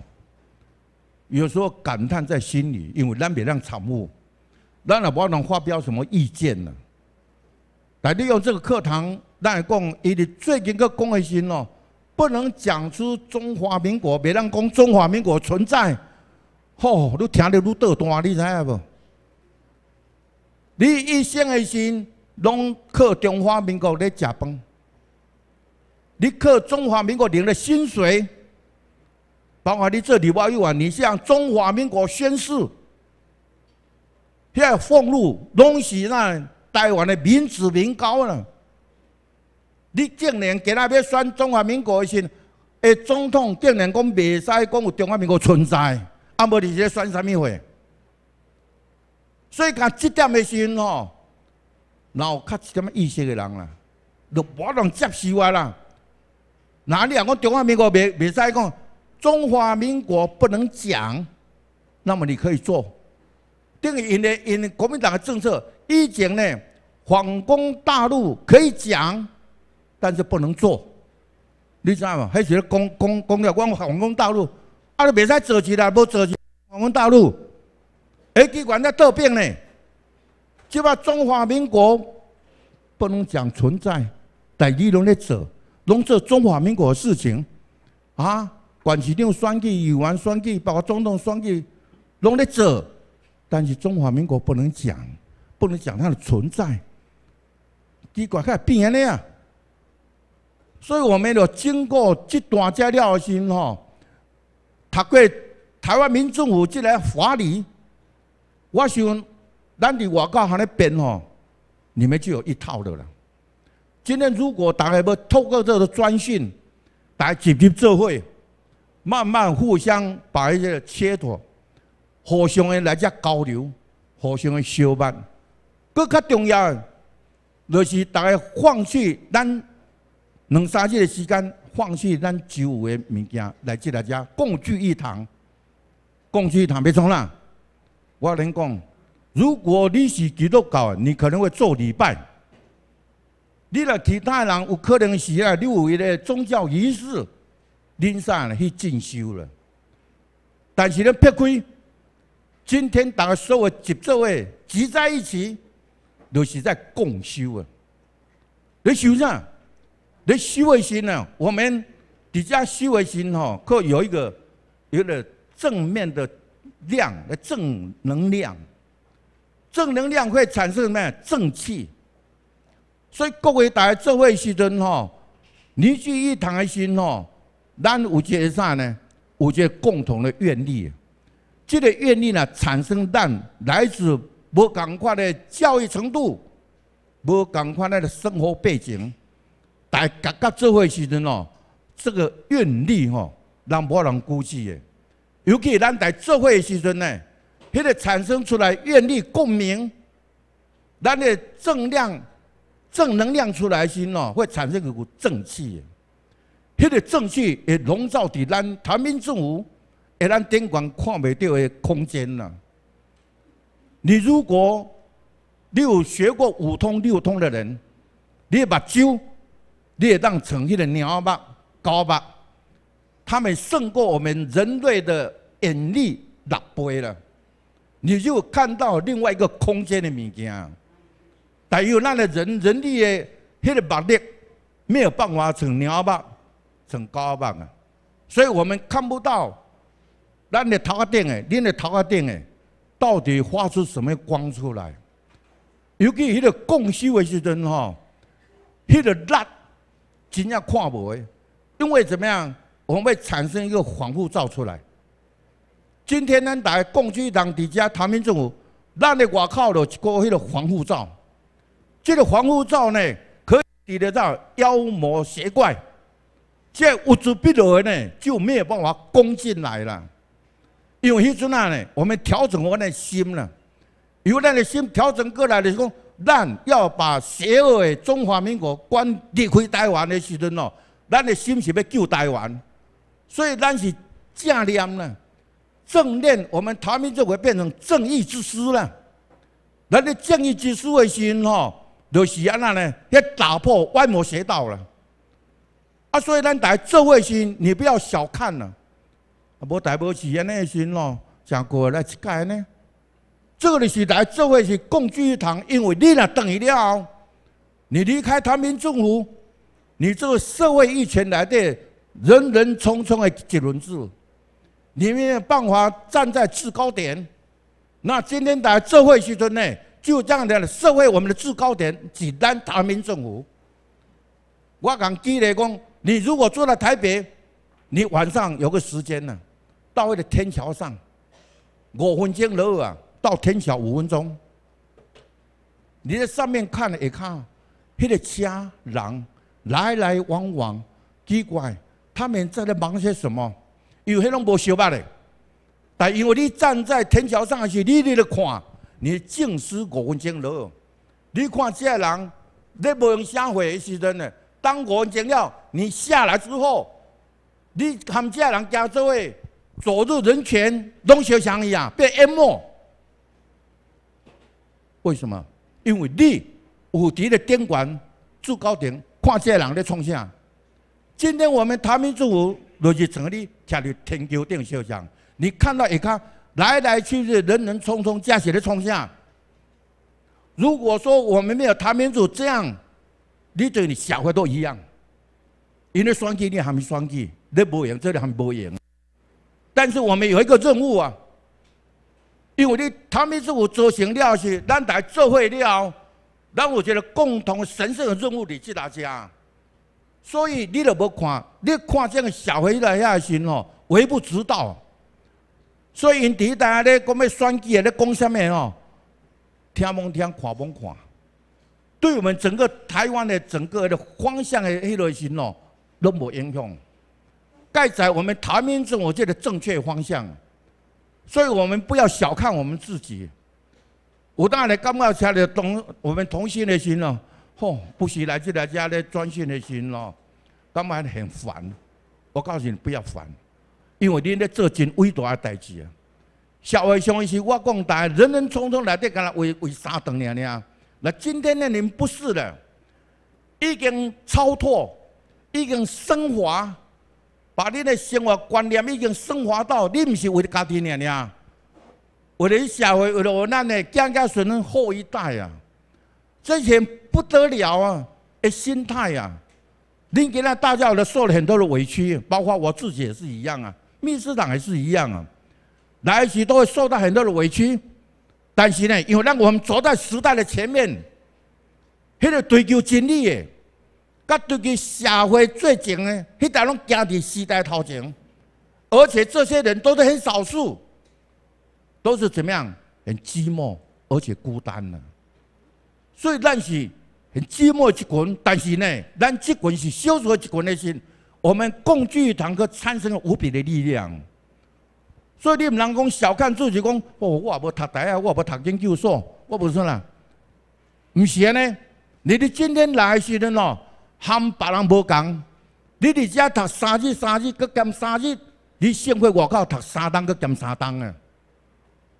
有时候感叹在心里，因为咱别让草木，咱也无能发表什么意见呢。来利用这个课堂，咱来讲，伊的最近个讲的心哦，不能讲出中华民国，别让讲中华民国存在。吼！你听着你倒大？你知影无？你一生诶心拢靠中华民国咧食饭，你靠中华民国领了薪水，包括你这礼拜一晚你向中华民国宣誓，遐俸禄拢是那台湾的民脂民膏啦。你竟然今日要选中华民国诶，总统竟然讲未使讲有中华民国存在？那么你这算什么货？所以讲这点的心哦，脑壳有点么意识的人啦，就不能接受啊啦。哪里啊？我中华民国别别再讲，中华民国不能讲，那么你可以做。因为因的因国民党的政策，以前呢，反攻大陆可以讲，但是不能做，你知道吗？还学攻攻攻要光反攻大陆。你袂使坐起来，要坐起我们大陆。哎，机关在倒变呢，即马中华民国不能讲存在，但你拢在做，拢做中华民国的事情啊，管市长选举、议员选举，包括总统选举，拢在做。但是中华民国不能讲，不能讲它的存在，机关始变尼啊。所以，我们要经过这段资料的时候。读过台湾民政府即个法律，我想咱伫外国尼边吼，你们就有一套的了。今天如果大家要透过这个专训，大家积极做会，慢慢互相把一些切磋，互相的来只交流，互相的相伴，更较重要的是大家放弃咱两三天的时间。放弃咱旧的物件，来接大家共聚一堂，共聚一堂要从啦！我恁讲，如果你是基督教，你可能会做礼拜；你若其他人有可能是啊，你有一个宗教仪式，灵上去进修了。但是咧撇开，今天大家所有集在位，集在一起，就是在共修啊！你修啥？这虚伪心呢？我们底下虚伪心哈，可有一个有的正面的量，正能量，正能量会产生什么？正气。所以各位大家智位师尊吼，凝聚一堂心吼，咱有结啥呢？有结共同的愿力。这个愿力呢，产生但来自无同款的教育程度，无同款的生活背景。在大家做伙时阵哦，这个愿力吼，难波难估计嘅。尤其咱在做伙时阵呢，迄个产生出来愿力共鸣，咱的正量、正能量出来时哦，会产生一股正气。迄个正气会笼罩伫咱台民政府，而咱灯光看未到的空间呐。你如果你有学过五通六通的人，你要把咒。会当成迄的鸟目、狗目，它们胜过我们人类的眼力六倍了。你就看到另外一个空间的物件，但有咱的人、人力的迄个目力没有办法成鸟目、成狗目啊。所以我们看不到咱的头发顶诶、恁的头发顶诶到底发出什么光出来？尤其迄个供需维持中吼，迄个热。真正看无诶，因为怎么样，我们会产生一个防护罩出来。今天咱台共军党底下人民政府，咱你外靠了一个迄个防护罩，这个防护罩呢，可抵得到妖魔邪怪，即无处不落呢，就没有办法攻进来了。因为迄阵啊呢，我们调整我的心了，因为咱的心调整过来，的时候。咱要把邪恶的中华民国关离开台湾的时阵哦，咱的心是要救台湾，所以咱是正念啦，正念我们台湾就会变成正义之师啦。咱的正义之师的心吼，就是安那呢，要打破歪魔邪道了。啊，所以咱台这位心，你不要小看了，无台无是安尼的心咯，上过来一盖呢。这里是来社会去共聚一堂，因为你那等于了，你离开台民政府，你这个社会一群来的，人人匆匆的几轮子，你没有办法站在制高点。那今天来社会去的呢，就这样的社会我们的制高点，简单台民政府。我讲举例讲，你如果坐在台北，你晚上有个时间呢，到那个天桥上，五分钟楼啊。到天桥五分钟，你在上面看了一看，迄个家人来来往往，奇怪，他们在在忙些什么？有迄种无相捌的，但因为你站在天桥上，去，是你的咧看，你尽失五分钟了。你看这些人，你不用回话，时阵呢，当五分钟了，你下来之后，你看这些人加做诶，走入人群，拢像墙一样被淹没。为什么？因为你无敌的监管，住高点，看这些人在创啥。今天我们台民政府就是成立，徛在天桥顶上。你看到一看，来来去去，人人匆匆，驾驶来创啥？如果说我们没有台民主这样，你对你社会都一样。为双击你还没双击，你无赢这里还没无赢。但是我们有一个任务啊。因为你他们正我做成了是咱台做会了，咱我觉得共同神圣的任务伫即大家。所以你都无看，你看这个小孩来遐个时哦，微不足道。所以因底代咧讲要选举咧讲啥物哦，听蒙听，看蒙看，对我们整个台湾的整个的方向的迄个时哦，都无影响。盖在我们台民正，我觉个正确方向。所以我们不要小看我们自己。我当然感觉家里的同，我们同心的心哦，吼，不惜来去来家的专心的心咯。刚还很烦，我告诉你不要烦，因为恁在做尽伟大的代志啊。社会上是我讲大，人人匆匆来得干来为为三顿嘢嘢。那今天的人不是了，已经超脱，已经升华。把恁的生活观念已经升华到，恁不是为家庭念念，为了社会、为恁咱的，家家传恁后一代啊，这些不得了啊！的心态啊，恁给让大家都受了很多的委屈，包括我自己也是一样啊，秘书长也是一样啊，来起都会受到很多的委屈，但是呢，因为让我们走在时代的前面，迄个追求真理那对于社会最前的，现代拢走在时代头前，而且这些人都是很少数，都是怎么样很寂寞，而且孤单呢。所以咱是很寂寞的一群，但是呢，咱这群是少数的一群，的心，我们共聚一堂，可产生无比的力量。所以你们人讲小看自己，讲我我不读大学，我也不读研究所，我不算啦。唔是呢，你的今天来时呢？含别人无同，你伫遮读三日、三日，搁兼三日，你先去外口读三冬，搁兼三冬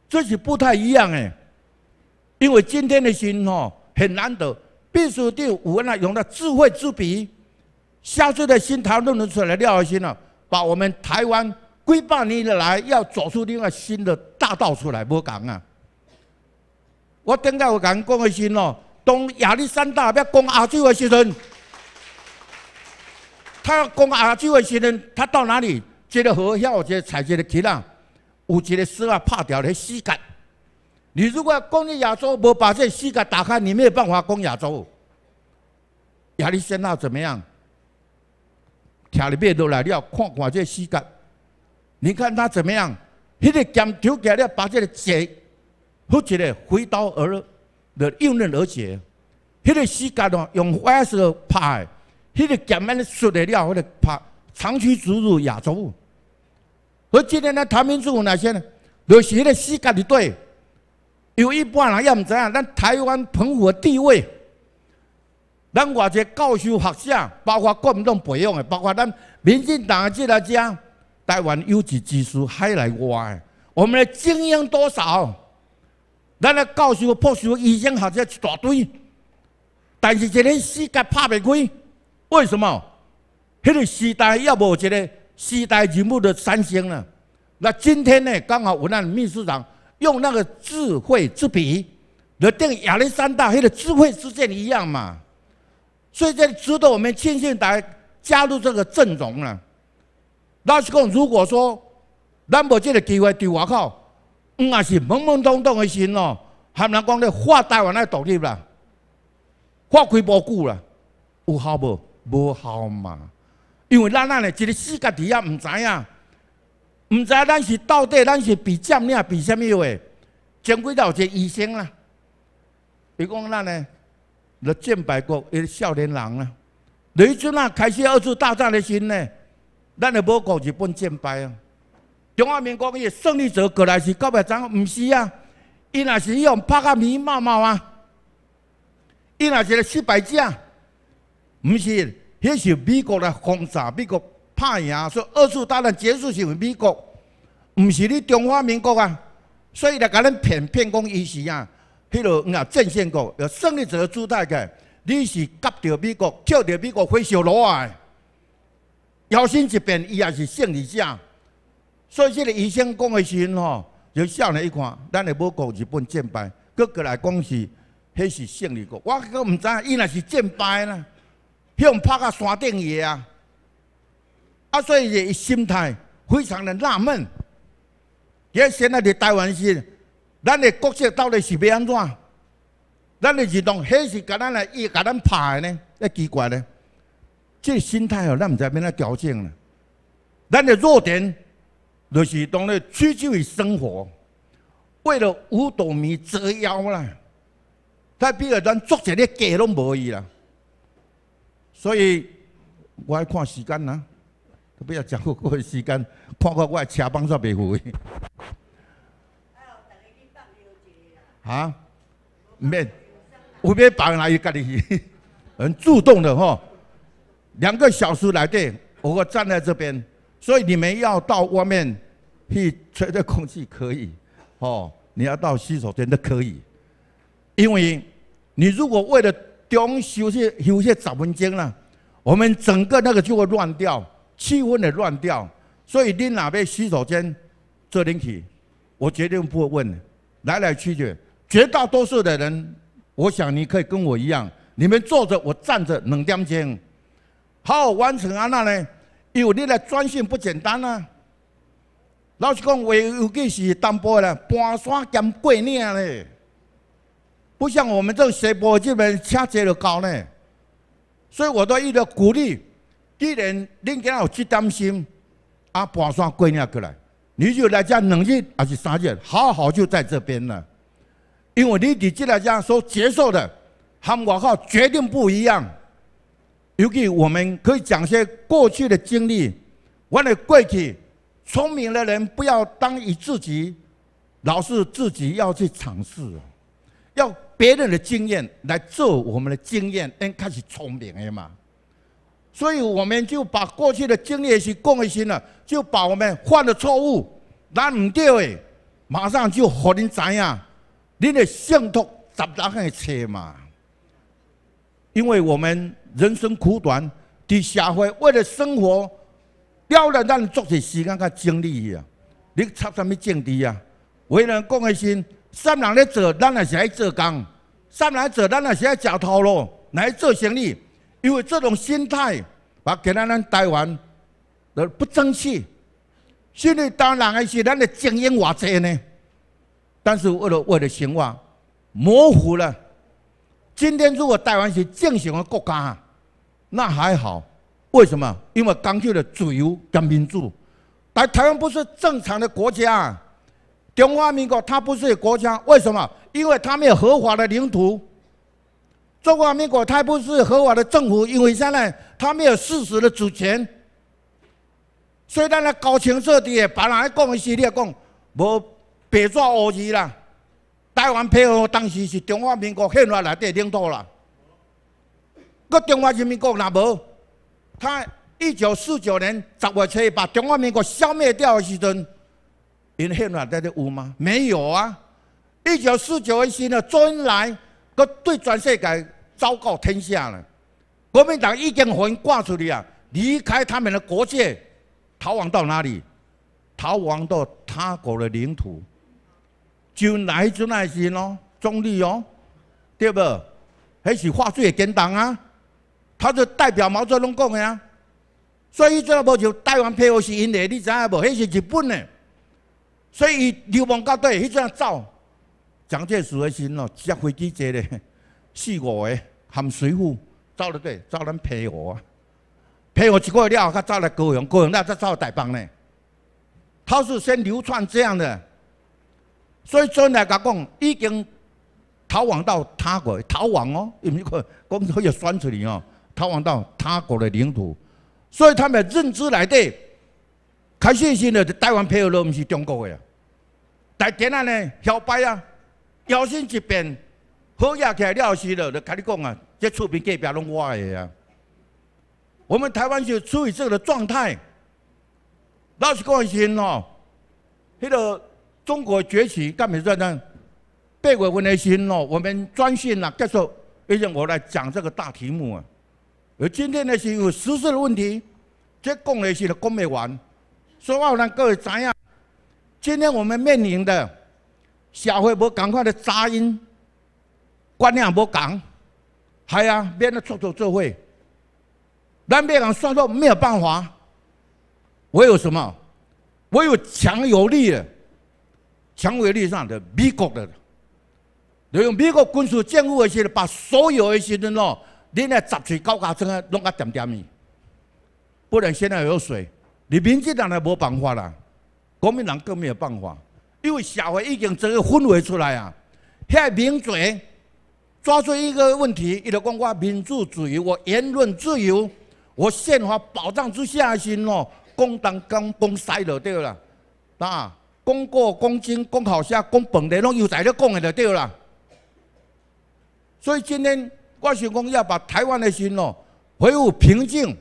这是不太一样诶。因为今天的心吼很难得，必须得有人用的智慧之笔，下次的心讨论得出来，廖一心把我们台湾几百年来要走出另外新的大道出来，无同啊。我顶下有讲的先哦，当亚历山大要攻亚洲的时阵。他讲亚洲的先生，他到哪里，接个河下，一个采一个鱼啊，有一个丝啊，拍掉的膝盖。你如果要攻亚洲，无把这丝盖打开，你没有办法攻亚洲。亚历山大怎么样？听里边都来了，看看这丝盖，你看他怎么样？迄个剑丢下来，把这剑，不一个挥刀而的迎刃而解。迄个丝盖呢，用坏手拍的。迄个剑安尼出个了，我来拍长驱直入亚洲。我今天来谈民主有哪些呢？就是迄个世界的对，有一半人也毋知影，咱台湾澎湖的地位，咱外侪教授、学者，包括国民党培养的，包括咱民进党即来家台湾优质技术海内外个，我们的精英多少？咱的教授、博士、医生、学者一大堆，但是一个世界拍袂开。为什么？那个时代要无一个时代人物的三生呢？那今天呢？刚好我那秘书长用那个智慧之笔，来定亚历山大，迄个智慧之剑一样嘛。所以这值得我们庆幸，党加入这个阵容了。老实讲，如果说咱无这个机会对外口，嗯，也是懵懵懂懂的心哦，很难讲的化大我来独立啦，化开不故啦，有效无？无效嘛？因为咱咱呢，一个世界底也毋知影，毋知咱是到底咱是比占领比什么哟？前几日有一个医生啦，伊讲咱呢，来战败国一个少年人啦。雷军啊开始二次大战的时呢，咱也无国日本战败啊。中华人民国伊的胜利者过来是告白怎？毋是啊？伊若是用拍甲面毛毛啊？伊若是来失败者。唔是，迄是美国来轰炸，美国拍赢，所以二次大战结束是美国，唔是你中华民国啊。所以来甲咱骗骗讲伊是啊，迄落吾啊，战线国要胜利者的姿态个，你是夹着美国，跳着美国飞小罗啊。摇身一变，伊也是胜利者。所以这个医生讲的时阵吼，就笑年一看，咱的无国日本战败，佫过来讲是，迄是胜利国。我佫唔知，伊那是战败啦。向拍到山顶去啊！啊，所以心态非常的纳闷。今现在伫台湾是，咱的国策到底是要安怎？咱的移动，还是甲咱来伊甲咱拍的呢？咧奇怪呢？这心态哦，咱毋知变哪调整呢。咱的弱点就是当咧取之于生活，为了五斗米折腰啦。但比如咱做些咧，假拢无伊啦。所以我要看时间都不要超过我的时间，看看我的车帮煞未回。啊？咩？我咩办来？你家己 很主动的吼，两个小时来的，我会站在这边。所以你们要到外面去吹吹空气可以，哦，你要到洗手间都可以，因为你如果为了中休息休息十分钟了，我们整个那个就会乱掉，气氛也乱掉。所以你那边洗手间做电梯，我绝对不会问。来来去去，绝大多数的人，我想你可以跟我一样，你们坐着，我站着两点钟，好完成啊！那呢？因为你的专线不简单啊。老实讲，我有计是淡薄啦，搬山兼过岭嘞。不像我们这斜坡这边恰恰的高呢，所以我都一直鼓励，既然恁家有去担心，啊搬山过那过来，你就来家两日还是三日，好好就在这边了。因为你你进来家所接受的，和我靠决定不一样，尤其我们可以讲些过去的经历。我的过去，聪明的人不要当以自己，老是自己要去尝试，要。别人的经验来做我们的经验，先开始聪明的嘛。所以我们就把过去的经验去贡献心了，就把我们犯的错误，那唔对的，马上就互恁知影，恁的信托，杂杂个切嘛。因为我们人生苦短，滴社会为了生活，了然咱作息些时间甲精力呀。你插什么政治呀？为了共一心，三个人做，咱也是爱做工。上来者，咱也是要找套路来做生意，因为这种心态把他仔咱台湾不争气。心里当然的是咱的精英话侪呢，但是为了为了生活模糊了。今天如果台湾是正常的国家，那还好。为什么？因为讲究的自由跟民主。但台湾不是正常的国家，中华民国它不是国家。为什么？因为他们有合法的领土，中华民国它不是合法的政府，因为现在它没有事实的主权，虽然呢，高搞清楚的，把人咧讲的你列讲，无白做黑事啦。台湾配合当时是中华民国宪法内底领土啦，搁中华人民国哪无？它一九四九年十月七日把中华民国消灭掉的时阵，宪法内底有吗？没有啊。一九四九年时呢，周恩来搁对全世界昭告天下了：国民党已经魂挂出去啊，离开他们的国界，逃亡到哪里？逃亡到他国的领土，就来自那些种咯？中立哦，对不？迄是术也简单啊，他就代表毛泽东讲的啊。所以这做就台湾配合是因的，你知影无？那是日本的，所以流亡到对，伊这样走？蒋介石的心哦，直接飞机坐的，四五个含水夫，走了去，走咱陪我啊，陪我一个月了，他走来高雄，高雄那才走大帮呢。他是先流窜这样的，所以阵来甲讲，已经逃亡到他国，逃亡哦，因为个公司有出来哦，逃亡到他国的领土，所以他们认知来的，开始先了台湾配合都毋是中国的啊，在台湾呢，小白啊。妖心一变，好压起来了事了。就跟你讲啊，这厝边隔壁拢歪的啊。我们台湾是处于这个状态，老实讲先哦，迄个中国崛起，干咪在争？八月份的孬，我们专心啊，结束。毕竟我来讲这个大题目啊。而今天呢是有实事的问题，这讲的是讲不完。说话让各位知样？今天我们面临的。社会无共款的杂音，观念无共，系啊，免得处处作会。咱别讲，说说没有办法。我有什么？我有强有力、的，强有力上的美国的，利用美国军事政府的时阵，把所有的时阵哦，你那杂碎高架村啊，拢甲点点去。不然现在有水，你民进党也没办法啦，国民党更没有办法。因为社会已经这个氛围出来啊，遐名嘴抓住一个问题，伊就讲我民主自由，我言论自由，我宪法保障之下先哦，共党跟公衰了，对不啦？啊，公过公斤公好些，公本地拢有在了讲的，就对啦。所以今天我想讲要把台湾的心哦恢复平静，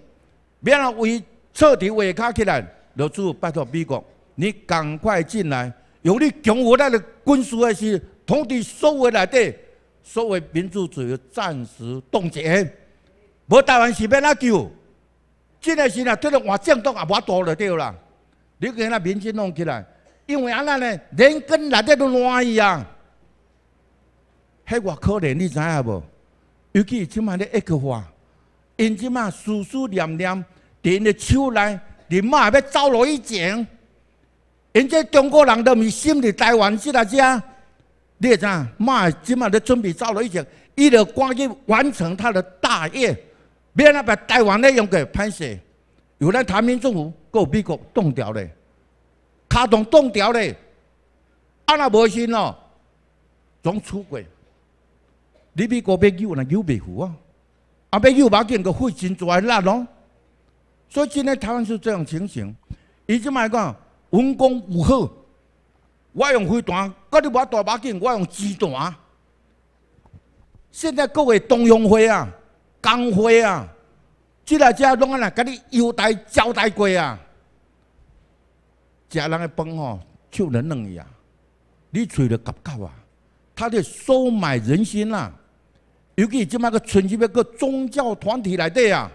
免了为彻底为卡起来，楼主拜托美国，你赶快进来。用你强武那的军事的是统治所有内底，所谓民主自由暂时冻结。无台湾是要哪救？真的是啦，这个环境都阿蛮大了对啦。你给那民众弄起来，因为安那呢连根立底都烂一样，迄我可怜你知影无？尤其起码那一句话，因只思思念念，伫因的手内，你妈要走落去捡。人家中国人都是心里台湾是啊只，你啊知啊？妈，今晚都准备走了一只，伊就赶紧完成他的大业，免阿把台湾咧用个歹势，有咱台民政府有美国动调咧，卡动动调咧，安那无信咯，总出轨。你美国别救那救不赴啊？啊别救把剑个费真侪力咯。所以今天台湾是这样情形，伊即卖讲？文工武吓，我用飞弹，佮你无大把劲，我用子弹。现在各位东洋会啊、港会啊，即来者拢安来甲你优待交代过啊。食人的饭吼，抢人东西啊，你嘴都夹夹啊，他就收买人心啦。尤其即卖个春节去个宗教团体内底啊，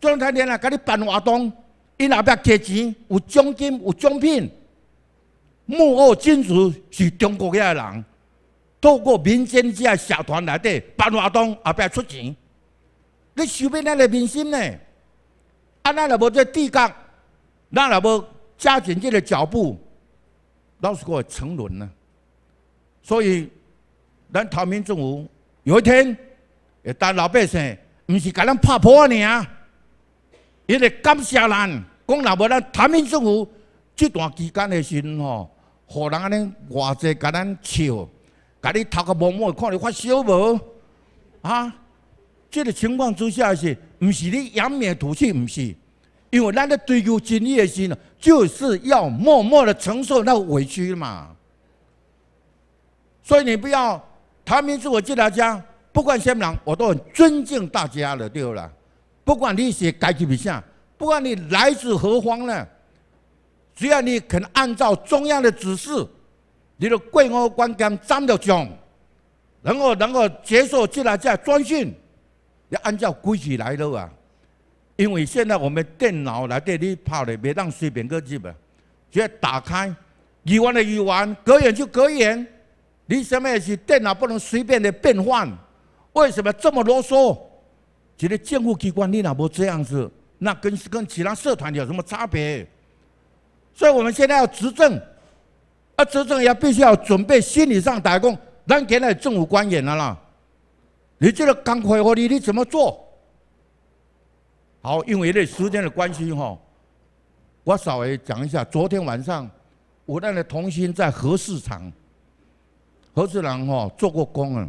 做太天啊，甲你办活动。因后壁摕钱，有奖金，有奖品。幕后金主是中国遐人，透过民间遮社团内底，办活动，后壁出钱。你收买咱个民心呢？啊，咱若无做地角，咱若无加紧这个脚步，老是过沉沦呢。所以咱讨民府有一天会当老百姓，毋是甲咱拍破尔。一为感谢咱，讲若无咱谈民府这段期间的时哦，吼，让人安尼偌济，甲咱笑，甲你头壳摸摸，看你发烧无？啊，这个情况之下是，唔是你扬眉吐气，唔是，因为咱的追求真理的时就是要默默的承受那委屈嘛。所以你不要他民主，我这大家，不管什么人，我都很尊敬大家的，对不啦？不管你写改几笔下，不管你来自何方呢，只要你肯按照中央的指示，你的贵务官将站得正，然后能够接受进来再转训，要按照规矩来的啊。因为现在我们电脑来对，你跑的别当随便个字啊，只要打开，语文的语文，格言就格言，你什么也是电脑不能随便的变换，为什么这么啰嗦？觉得政护机关你哪不这样子，那跟跟其他社团有什么差别？所以我们现在要执政，要执政也必须要准备心理上打工。让给那政府官员了啦，你这个刚恢复你你怎么做？好，因为时间的关系哈，我稍微讲一下。昨天晚上我那个童心在何市场，何市场哈做过工啊，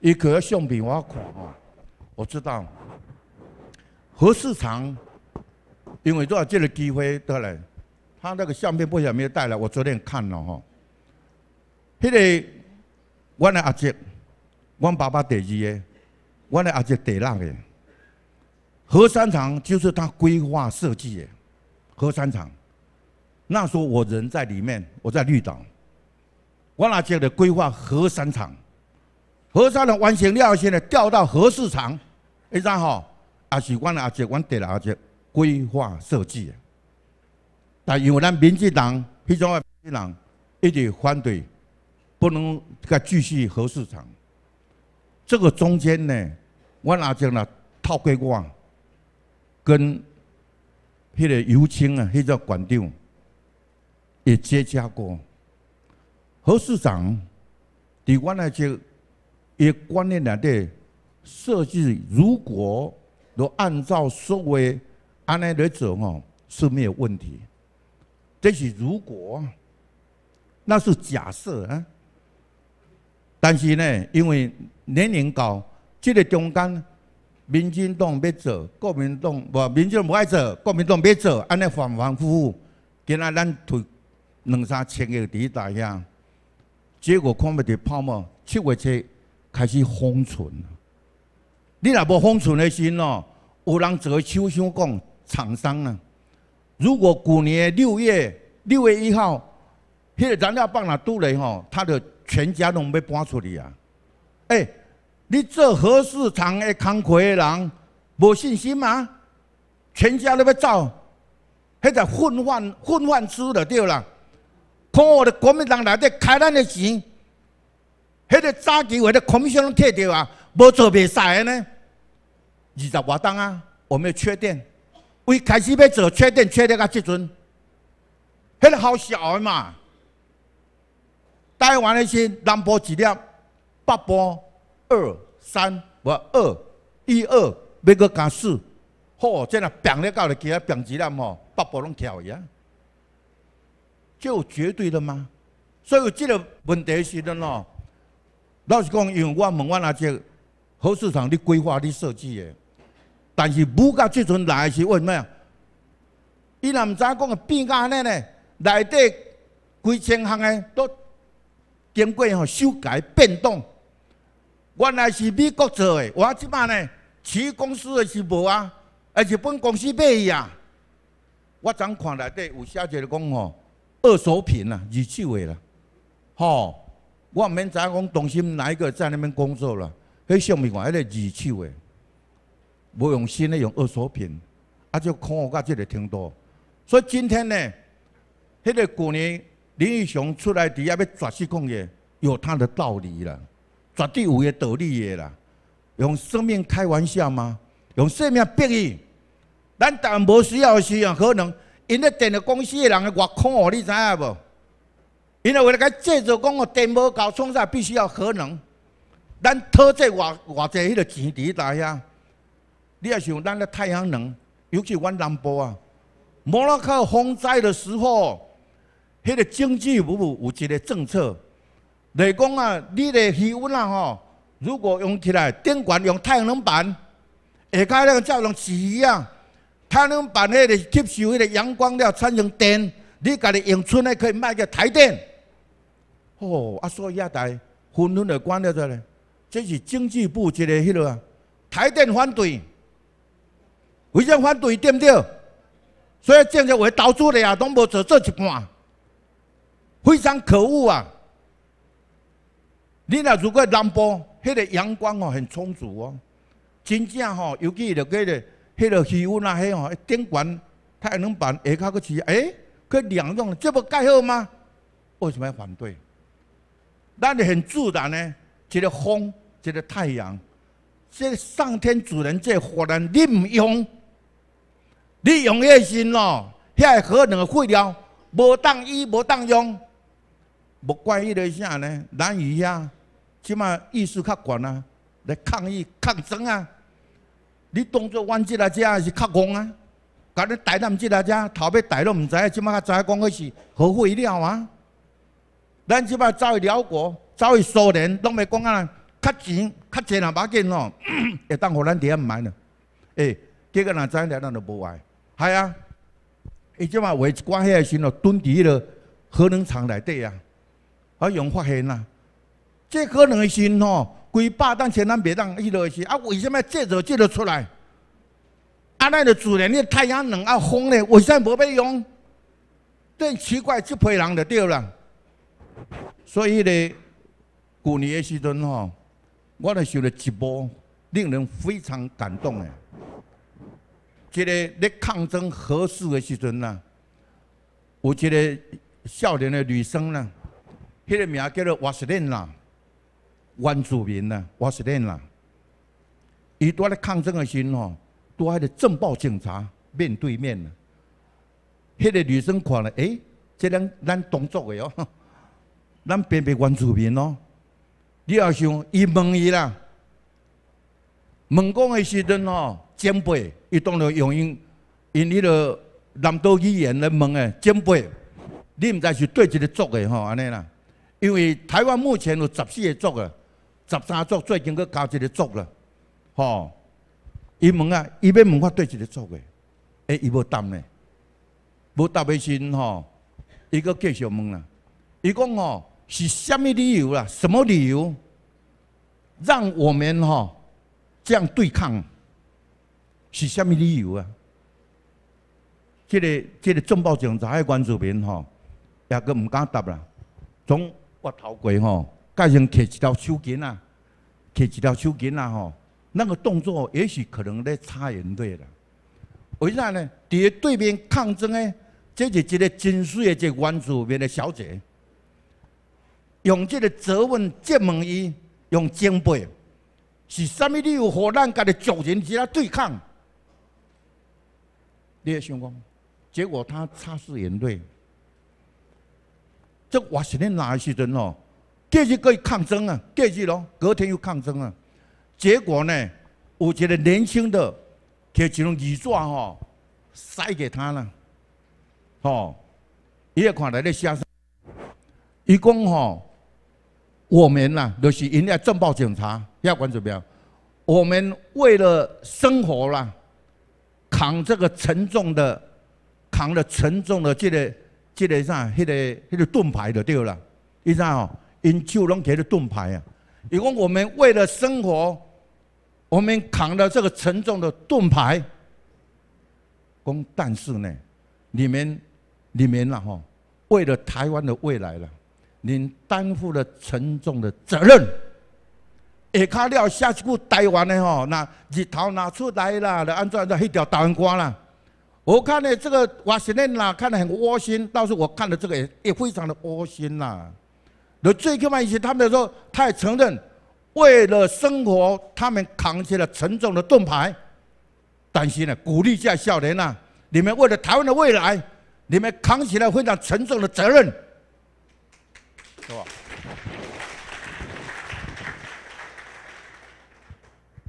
一攵个相片挖苦。哈。我知道，何市长，因为多少借了机会的人，他那个相片不晓心没带来，我昨天看了吼。那个我那阿姐，我爸爸第二个，我那阿姐第六个。何三厂就是他规划设计的，何三厂。那时候我人在里面，我在绿岛，我那阿姐的规划何三厂，何三长完全料现在调到何市场。迄阵吼，也是阮阿叔，阮第阿叔规划设计，但因为咱民进党迄种阿民进党一直反对，不能再继续核市场。这个中间呢，阮阿叔呢套桂光跟迄个尤清啊，迄个馆长也接触过何市长，对阮阿叔也观念内对。设计如果都按照所谓安尼来走哦，是没有问题。这是如果那是假设啊，但是呢，因为年龄高，这个中间，民进党别走，国民党无民进党无爱走，国民党别走，安尼反反复复，今仔咱推两三千个第一大样，结果看袂到泡沫，七月七开始封存。你若无封寸的心哦，有人才会首先讲厂商啊。如果去年六月六月一号，迄个燃料棒若拄来吼，他就全家拢要搬出去啊！哎，你做核市场的工课的人，无信心吗？全家都要走，迄个混饭混饭吃就对啦。看我的国民党来底开咱的钱，迄个早期或者空箱拢摕掉啊！无做袂使的呢？二十瓦灯啊，我们要缺电。为开始要做缺电，缺电到即阵，迄个好小的嘛。台湾的些南波几粒八波二三，我二一二要个加四，嚯！真个并了到来其他并几粒嘛，八波拢跳去啊，就绝对的吗？所以这个问题是的咯。老实讲，因为我问我阿姐。好市场，你规划、你设计的。但是不到最阵来是为咩啊？伊若毋知讲个变个安尼呢？内底几千项嘅都经过吼修改变动。原来是美国做嘅，我即摆呢，其公司嘅是无啊，而且本公司买伊啊。我昨看内底有写者讲吼，二手品啦，二手货啦，吼，我毋免影讲，董事哪一个在那边工作啦？迄相片话，迄个二手诶，无用新诶，用二手品，啊，就看我加即个程多。所以今天呢，迄个旧年林宇雄出来底下要绝气讲的，有他的道理啦，绝对有伊道理诶啦。用生命开玩笑吗？用生命逼伊？咱但无需要时用可能，因为电力公司诶人挖看我，你知影无？因为为了该制造供电波高，创造必须要核能。咱投资外外济迄个基地来遐，你啊想咱的太阳能，尤其阮南部啊，摩洛克风灾的时候，迄个经济部有一个政策，来讲啊，你的气温啊吼，如果用起来电管用太阳能板，下加那个太阳能鱼啊，太阳能板迄个吸收迄个阳光了，产生电，你家己用出来可以卖给台电。哦，所以啊，台昏昏的关掉出来。这是经济部一个迄落啊，台电反对，为甚反对？对不对？所以政策为倒转的也拢无做做一半，非常可恶啊！你若如果南部迄个阳光哦很充足哦，真正吼，尤其落个迄个气温啊，迄哦电管，太阳能板下骹去试，哎，可以两用，这不盖好吗？为什么要反对？那很自然呢。一个风，一个太阳，这上天主人，这佛人利用，利用也心咯。遐可能废料，无当伊无当用。无怪伊个啥呢？咱伊遐，即马意识较悬啊，来抗议抗争啊！你当作阮即啊，遮是较戆啊！搞你大难疾啊，遮头尾大都毋知啊！即马在讲迄是何废料啊？咱即马造了国。走去苏联，拢袂讲啊，较钱、较钱也无要紧哦，会当互咱遐毋买呢。诶，结果若知影了，咱就无爱。系啊，伊即嘛为关起诶时阵，蹲伫个核能厂内底啊，啊用发现啦，即核能诶时阵吼，规百当千咱未当伊落去，啊，为什么借着借着出来？啊，咱着自然，你太阳能啊、风咧，为啥无被用？最奇怪，这批人就对了。所以咧。去年的时阵吼，我咧收了一部令人非常感动的。一个咧抗争和事的时阵呐，有一个少年的女生呐，迄个名叫做瓦斯林娜，原住民呐，瓦斯林娜。伊在咧抗争的时阵吼，都还在政抱警察面对面呐。迄个女生看了，哎，这咱咱动作的哦，咱辨别原住民哦。你要想，伊问伊啦，问讲诶时阵吼，前辈伊当然用因因迄着南岛语言来问诶前辈，你毋知是对一个族诶吼安尼啦。因为台湾目前有十四个族的，十三族最近佫交一个族啦，吼，伊问啊，伊要问我对一个族诶，诶，伊无答呢，无答时阵吼，伊佫继续问啦，伊讲吼。是什么理由啦？什么理由让我们哈这样对抗？是什么理由啊？这个这个众包警察的原住民哈，也佫唔敢答啦，总我头过吼，加上摕一条手巾啊，摕一条手巾啊吼，那个动作也许可能咧差眼队啦。为啥呢？伫对面抗争呢？这就是一个精粹的，一个原住民的小姐。用即个责问、责问伊，用敬备是啥物？理由，互咱家的族人一来对抗？你会想讲？结果他擦拭眼泪，这还是恁哪时阵哦？隔日个抗争啊，隔日咯，隔天又抗争啊。结果呢，有一个年轻的，一用雨伞吼塞给他了，吼，伊也看来咧写，伊讲吼。我们呐，就是人要正报警察要管怎么样？我们为了生活啦，扛这个沉重的，扛了沉重的这个、这个啥、那个、那个盾牌就对了。伊啥哦？因手拢给的盾牌啊！因为我们为了生活，我们扛了这个沉重的盾牌。讲但是呢，你们、你们呐吼，为了台湾的未来了。您担负了沉重的责任。下课了，下一课台湾的吼，那日头拿出来啦，来安装在一条单挂啦。我看呢，这个瓦西列娜看的很窝心，倒是我看了这个也也非常的窝心呐。那最起码以前他们说，他也承认，为了生活，他们扛起了沉重的盾牌。但是呢，鼓励一在校的呢，你们为了台湾的未来，你们扛起了非常沉重的责任。对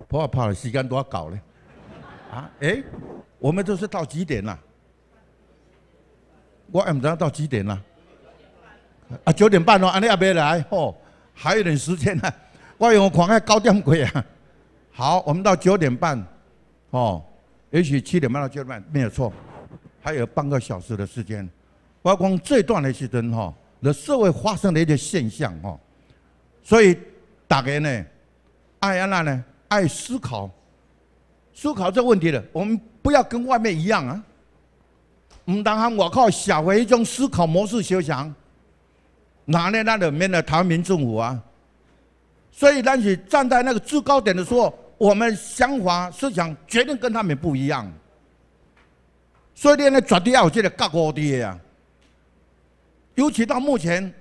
不？我怕时间多搞咧，啊？诶，我们都是到几点啊？我不知道到几点啦？啊，九点半哦，安你阿未来哦？还有点时间啊。我用狂爱高点轨啊！好，我们到九点半哦，也许七点半到九点半没有错，还有半个小时的时间，我光这段的时间哈。那社会发生的一些现象哦，所以大家呢爱安娜呢爱思考，思考这问题的，我们不要跟外面一样啊。唔当行我靠小的一种思考模式修想，哪呢那里面的台民政府啊，所以当你站在那个制高点的时候，我们想法思想绝对跟他们不一样。所以呢绝对要有这个角度的啊。尤其到目前，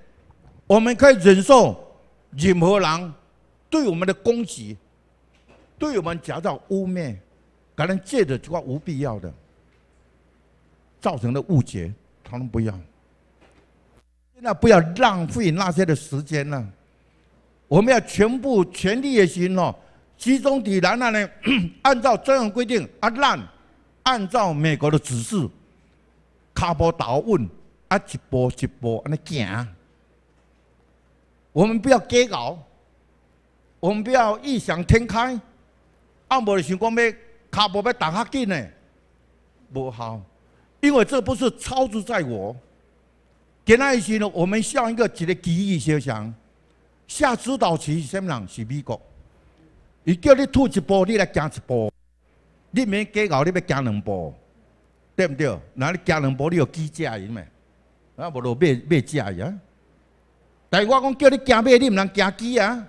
我们可以忍受任何人对我们的攻击，对我们夹造污蔑，可能借着这个无必要的造成的误解，他们不要，现在不要浪费那些的时间了，我们要全部全力也行哦，集中抵达那里，按照中央规定啊，让按照美国的指示，卡波岛问。啊，一步一步安尼行。我们不要改搞，我们不要异想天开，啊，无想讲要脚步要踏较紧呢，无效，因为这不是操之在我。仔二是，我们像一个一个机遇现象，下指导旗是甚么人？是美国，伊叫你吐一步，你来行一步，你免改搞，你要行两步，对不对？那你行两步，你有记者呢？啊，无买买食只呀！但我讲叫你行马，你不能行鸡啊，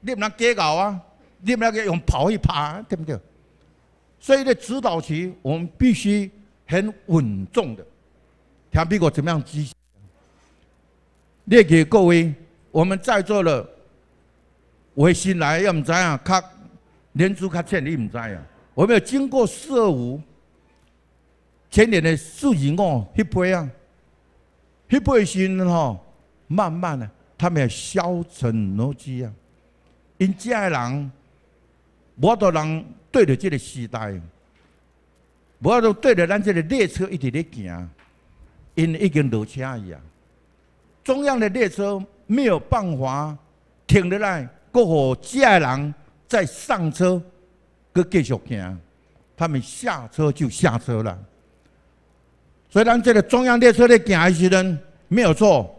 你不能骄傲啊，你不能用跑拍、啊，对不对？所以咧，指导期我们必须很稳重的。听比我怎么样执行？列给各位我们在座的，我新来，要毋知啊？较年资较浅，你毋知啊？我们有经过四二五，前年的四二五迄批啊。迄辈先吼，慢慢的，他们消沉落去啊！因这人，我多人对着这个时代，我都对着咱这个列车一直在行，因已经落车啊。中央的列车没有办法停下来，过后这人再上车，佮继续行，他们下车就下车了。所以咱这个中央列车咧行的时阵没有错，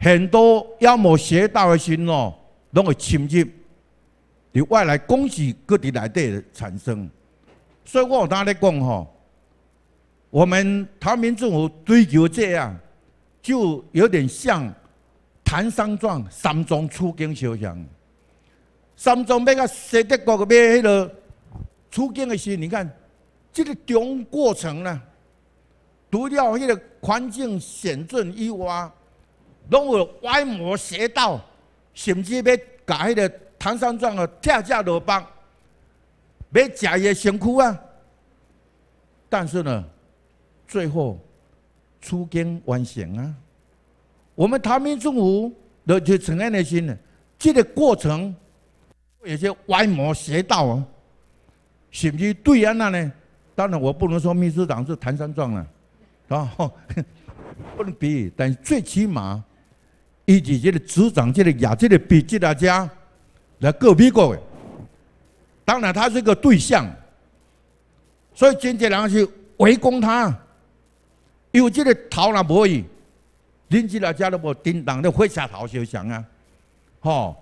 很多要么邪道的心哦，拢会侵入，伫外来公司各地来地产生。所以我有当咧讲吼，我们唐明政府追求这样，就有点像《坛山传》三宗出京修行，三宗要甲西德国个边迄落出京的时，你看这个中过程呢？除了迄个环境险峻以外，拢有歪魔邪道，甚至要拿迄个唐三藏啊跳下落班，要吃些辛苦啊。但是呢，最后出京完成啊。我们唐明政府都就承认的心呢，这个过程有些歪魔邪道啊，甚至对安那呢？当然，我不能说秘书长是唐三藏了。啊，不能比，但是最起码，伊是这个执掌这个伢这个比记大家来告别过的。当然，他是一个对象，所以蒋人去围攻他，有这个逃脑，无去，邻居他家都无叮当的回下头就想啊，吼，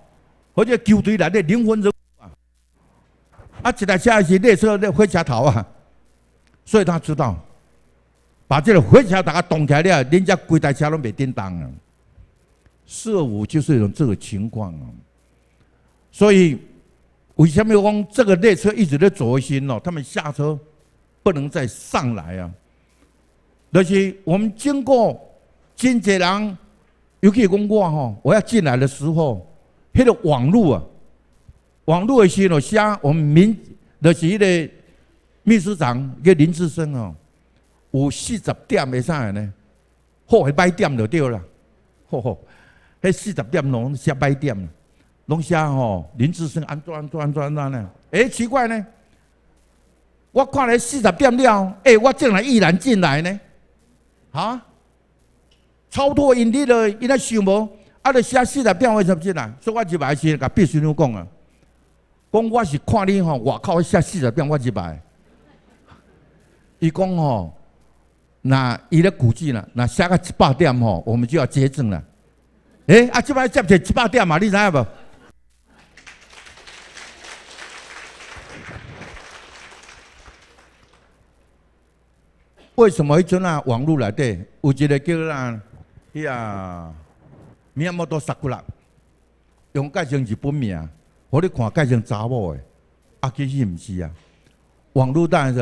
而且球队队的灵魂人物，啊，其他家是列车的回下头啊，所以他知道。把这个火车大家动起来，人家规台车都没电灯啊。四五就是一种这个情况啊。所以为什么讲这个列车一直在走心哦？他们下车不能再上来啊。就是我们经过真济人，尤其讲我吼，我要进来的时候，那个网路啊，网路也是我写我们民就是个秘书长个林志生哦。有四十点的啥的呢？好，迄买点就对了。吼吼，迄四十点拢写买点，拢写吼林志升安怎安怎安怎安怎了。诶，奇怪呢！我看了四十点了，诶，我竟然毅然进来呢。哈？超脱因力了，伊在想无？啊，你写四十点为什么进来？所以我一百是甲必须要讲啊，讲我是看你吼外口写四十点，我一百。伊讲吼。那伊咧估计呢，那写个一百点吼，我们就要结账了。诶，啊，即摆接起一百点嘛，你知影无？为什么迄阵啊，网络内底有一个叫那，呀，名么多杀骨人，用改成日本名，互你看改成查某诶，啊，其实毋是啊。网络当然是，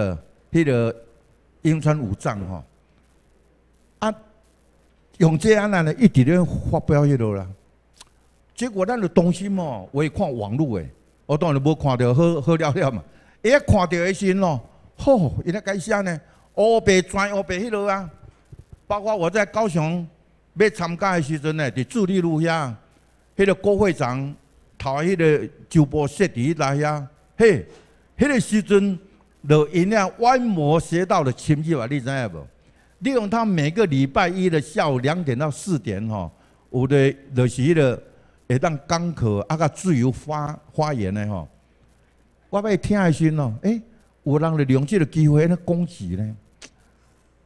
迄个英川五藏吼。用这样来呢，一直咧发表迄落啦。结果咱的东西嘛，我也看网络诶，我当然无看到好好了了嘛。一看到的时阵咯，吼，伊咧解释呢，乌白转乌白迄落啊。包括我在高雄要参加的时阵呢，伫致力路遐，迄个郭会长头迄个九波设伫来遐，嘿，迄个时阵就一辆弯魔邪道的千二啊，你知影无？利用他每个礼拜一的下午两点到四点吼，有的就是个会当干咳啊个自由发发言的吼，我要听下先咯，诶，有人利用这个机会呢攻击呢，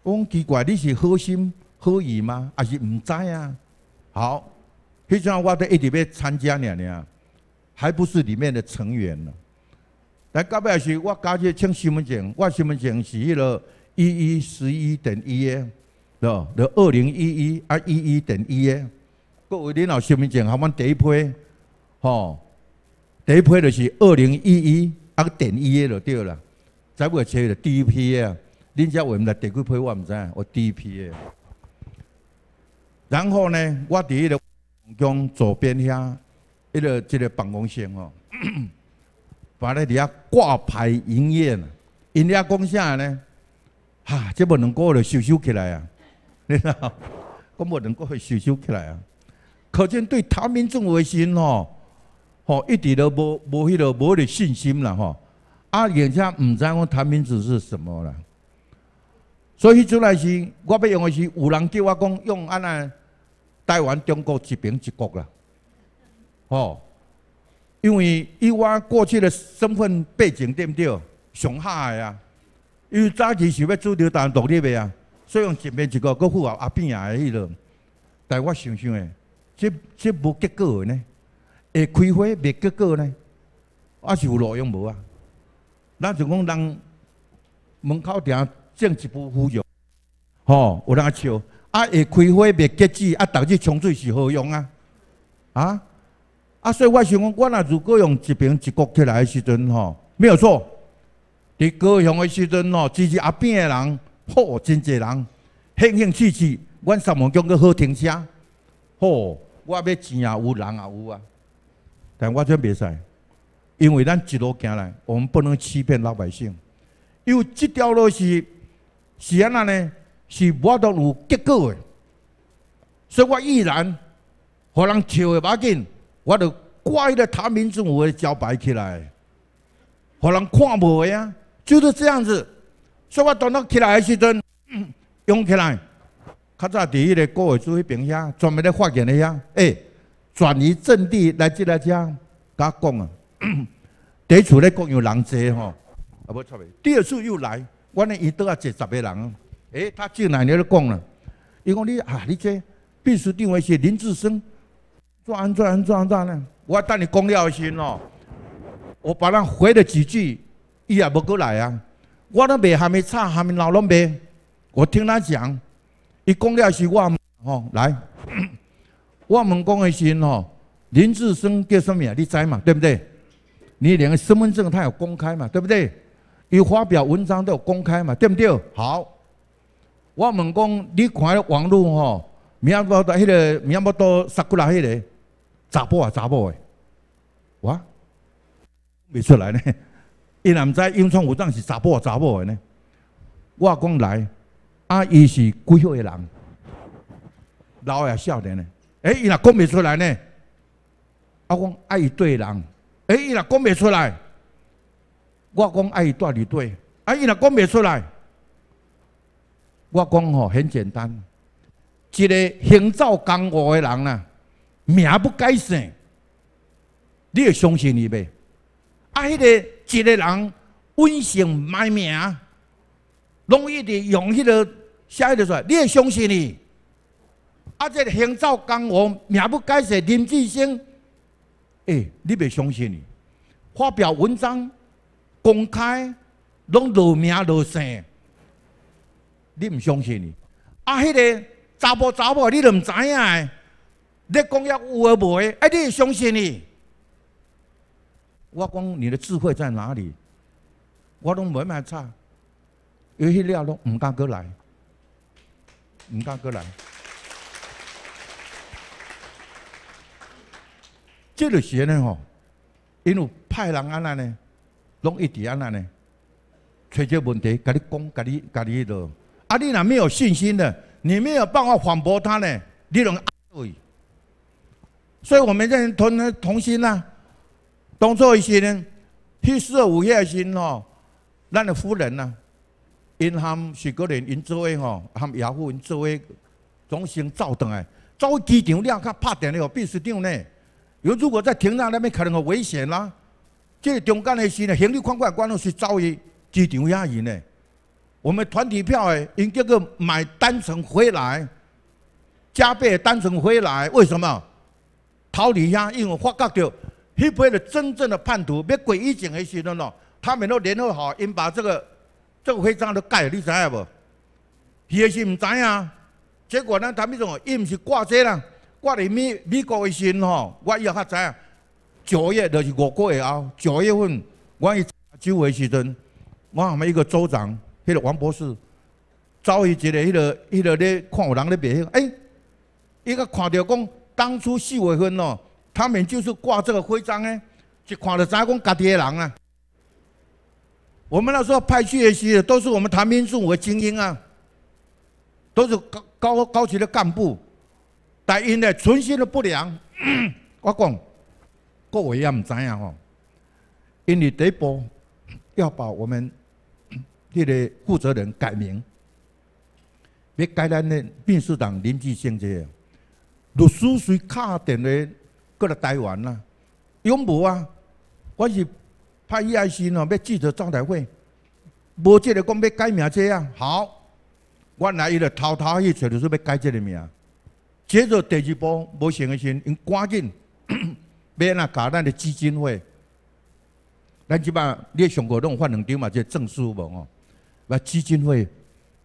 讲奇怪你是好心好意吗？还是毋在啊？好，迄常我得一直拜参加两两，还不是里面的成员呢。但到尾也是我加这请新闻证，我新闻证是迄个。一一十一点一耶，喏，二零一一啊，一一点一耶。各位领导，身份证好慢第一批，吼，第一批就是二零一一啊，点一耶就对了。在我车就第一批啊，恁只话唔知第二批我唔知，我第一批的。然后呢，我伫个讲左边遐，一个一个办公室吼，把那底下挂牌营业，因咧讲啥呢？哈！即两个月就收收起来啊，你睇下，咁冇人过去收收起来啊，可见对台民众的心吼，哦，哦，一直都无冇嗰度冇啲信心啦，吼啊，眼下毋知我台民子是什么啦，所以出来时我要用的是有人叫我讲用安尼台湾中国一平一国啦，哦，因为以我过去的身份背景对不对？上海啊。因为早期是要主流单独立的啊，所以用一面一个，够符啊阿边也的迄落。但我想想的，即即无结果的呢，会开花未结果呢，还是有路用无啊？咱想讲人门口埕种一部芙蓉，吼有人笑，啊会开花未结籽，啊导致冲水是何用啊？啊啊！所以我想讲，我若如果用一边一个起来的时阵，吼没有错。伫高雄的时阵吼，支持阿扁的人，吼真济人，兴兴气气，阮三门讲叫好停车，吼，我要钱也有人也有啊，但我却袂使，因为咱一路行来，我们不能欺骗老百姓，因为这条路是是安怎呢，是我都有结果的。所以我毅然，和人笑嘅要紧，我挂乖咧，台民主诶招牌起来，和人看袂啊。就是这样子，所以我等到起来的时阵，用起来，卡早第一个国伟主席边下，专门咧发言一下，诶，转移阵地来即来这，甲讲啊，第一次咧讲有人下吼，啊无错未，第二次又来，我呢一倒啊坐十个人，诶，他进来咧讲了，伊讲你啊，你这必须定位是林志深，做安怎安装蛋呢，我等你讲了先哦，我把他回了几句。伊也无过来啊！我都未还没吵，还没闹拢未。我听他讲，伊讲了是万哦来。我问讲的是，吼，林志生叫什么？你知嘛？对不对？你连个身份证他有公开嘛？对不对？伊发表文章都有公开嘛？对不对？好，我问讲，你看网络吼，名不道迄个名不道杀过来迄个，查甫啊查甫诶，哇，未出来呢。伊若毋知永创有当是查甫查某的呢，我讲来，啊，伊是几岁人，老也少的呢？伊若讲袂出来呢，我讲爱伊对人，哎，伊若讲袂出来，我讲爱伊大伫对，啊，伊若讲袂出来，我讲吼很简单，一个行走江湖的人啊，名不改姓，你会相信伊袂？啊，迄个。一个人，稳性卖命，拢一直用迄个写一条出来，你会相信哩？啊，这个行走江湖、名不改姓林志兴，哎，你袂相信哩？发表文章，公开，拢露名露姓，你唔相信哩？啊，迄个查甫查某，你都唔知影诶？你讲要有无？哎，你会相信哩？我讲你的智慧在哪里？我拢袂卖差，有些料拢不敢过来，不敢过来。这个是呢吼，因为派人安那呢，拢一点安那呢，揣只问题，跟你讲，跟你，跟你一啊，你若没有信心的，你没有办法反驳他呢，你拢对。所以，我们认同同心呐。当作时呢，去时有野时吼，咱的夫人呐，因含是个人因做位吼，含亚父因做位，总先走倒来，走机场了，卡拍电话必须长呢，有如果在停在那边可能有危险啦，即中间的时呢，行李快快，关路是走伊机场遐去呢。我们团体票诶，因叫做买单程回来，加倍单程回来，为什么？逃离遐，因为我发觉到。配备了真正的叛徒，别鬼一症的时阵哦，他们都联合好，因把这个这个徽章都了，你知影无？也是唔知啊。结果呢，他们从伊唔是挂这啦，挂伫美美国的心吼，我以后较知啊。九月就是五个月后，九月份我一九月时阵，我我们一个州长，迄个王博士，找伊一个迄个迄个咧看人咧卖，哎，伊个看着讲当初四月份喏。他们就是挂这个徽章呢，就看到在讲家己的人啊。我们那时候派去的些，都是我们台兵驻的精英啊，都是高高高级的干部，但因呢存心的不良，我讲各位也唔知影哦。因为一步要把我们这个负责人改名，别改咱的秘书长林志胜这，六十四卡点的。过来台湾啦，永无啊！我是拍伊哀心哦，要记者招待会，无即个讲要改名者啊，好，我来伊咧偷偷去揣你说要改即个名，接着第二波无成个时，因赶紧，要那搞咱的基金会，咱即摆你上过有发两张嘛，即证书无哦，那基金会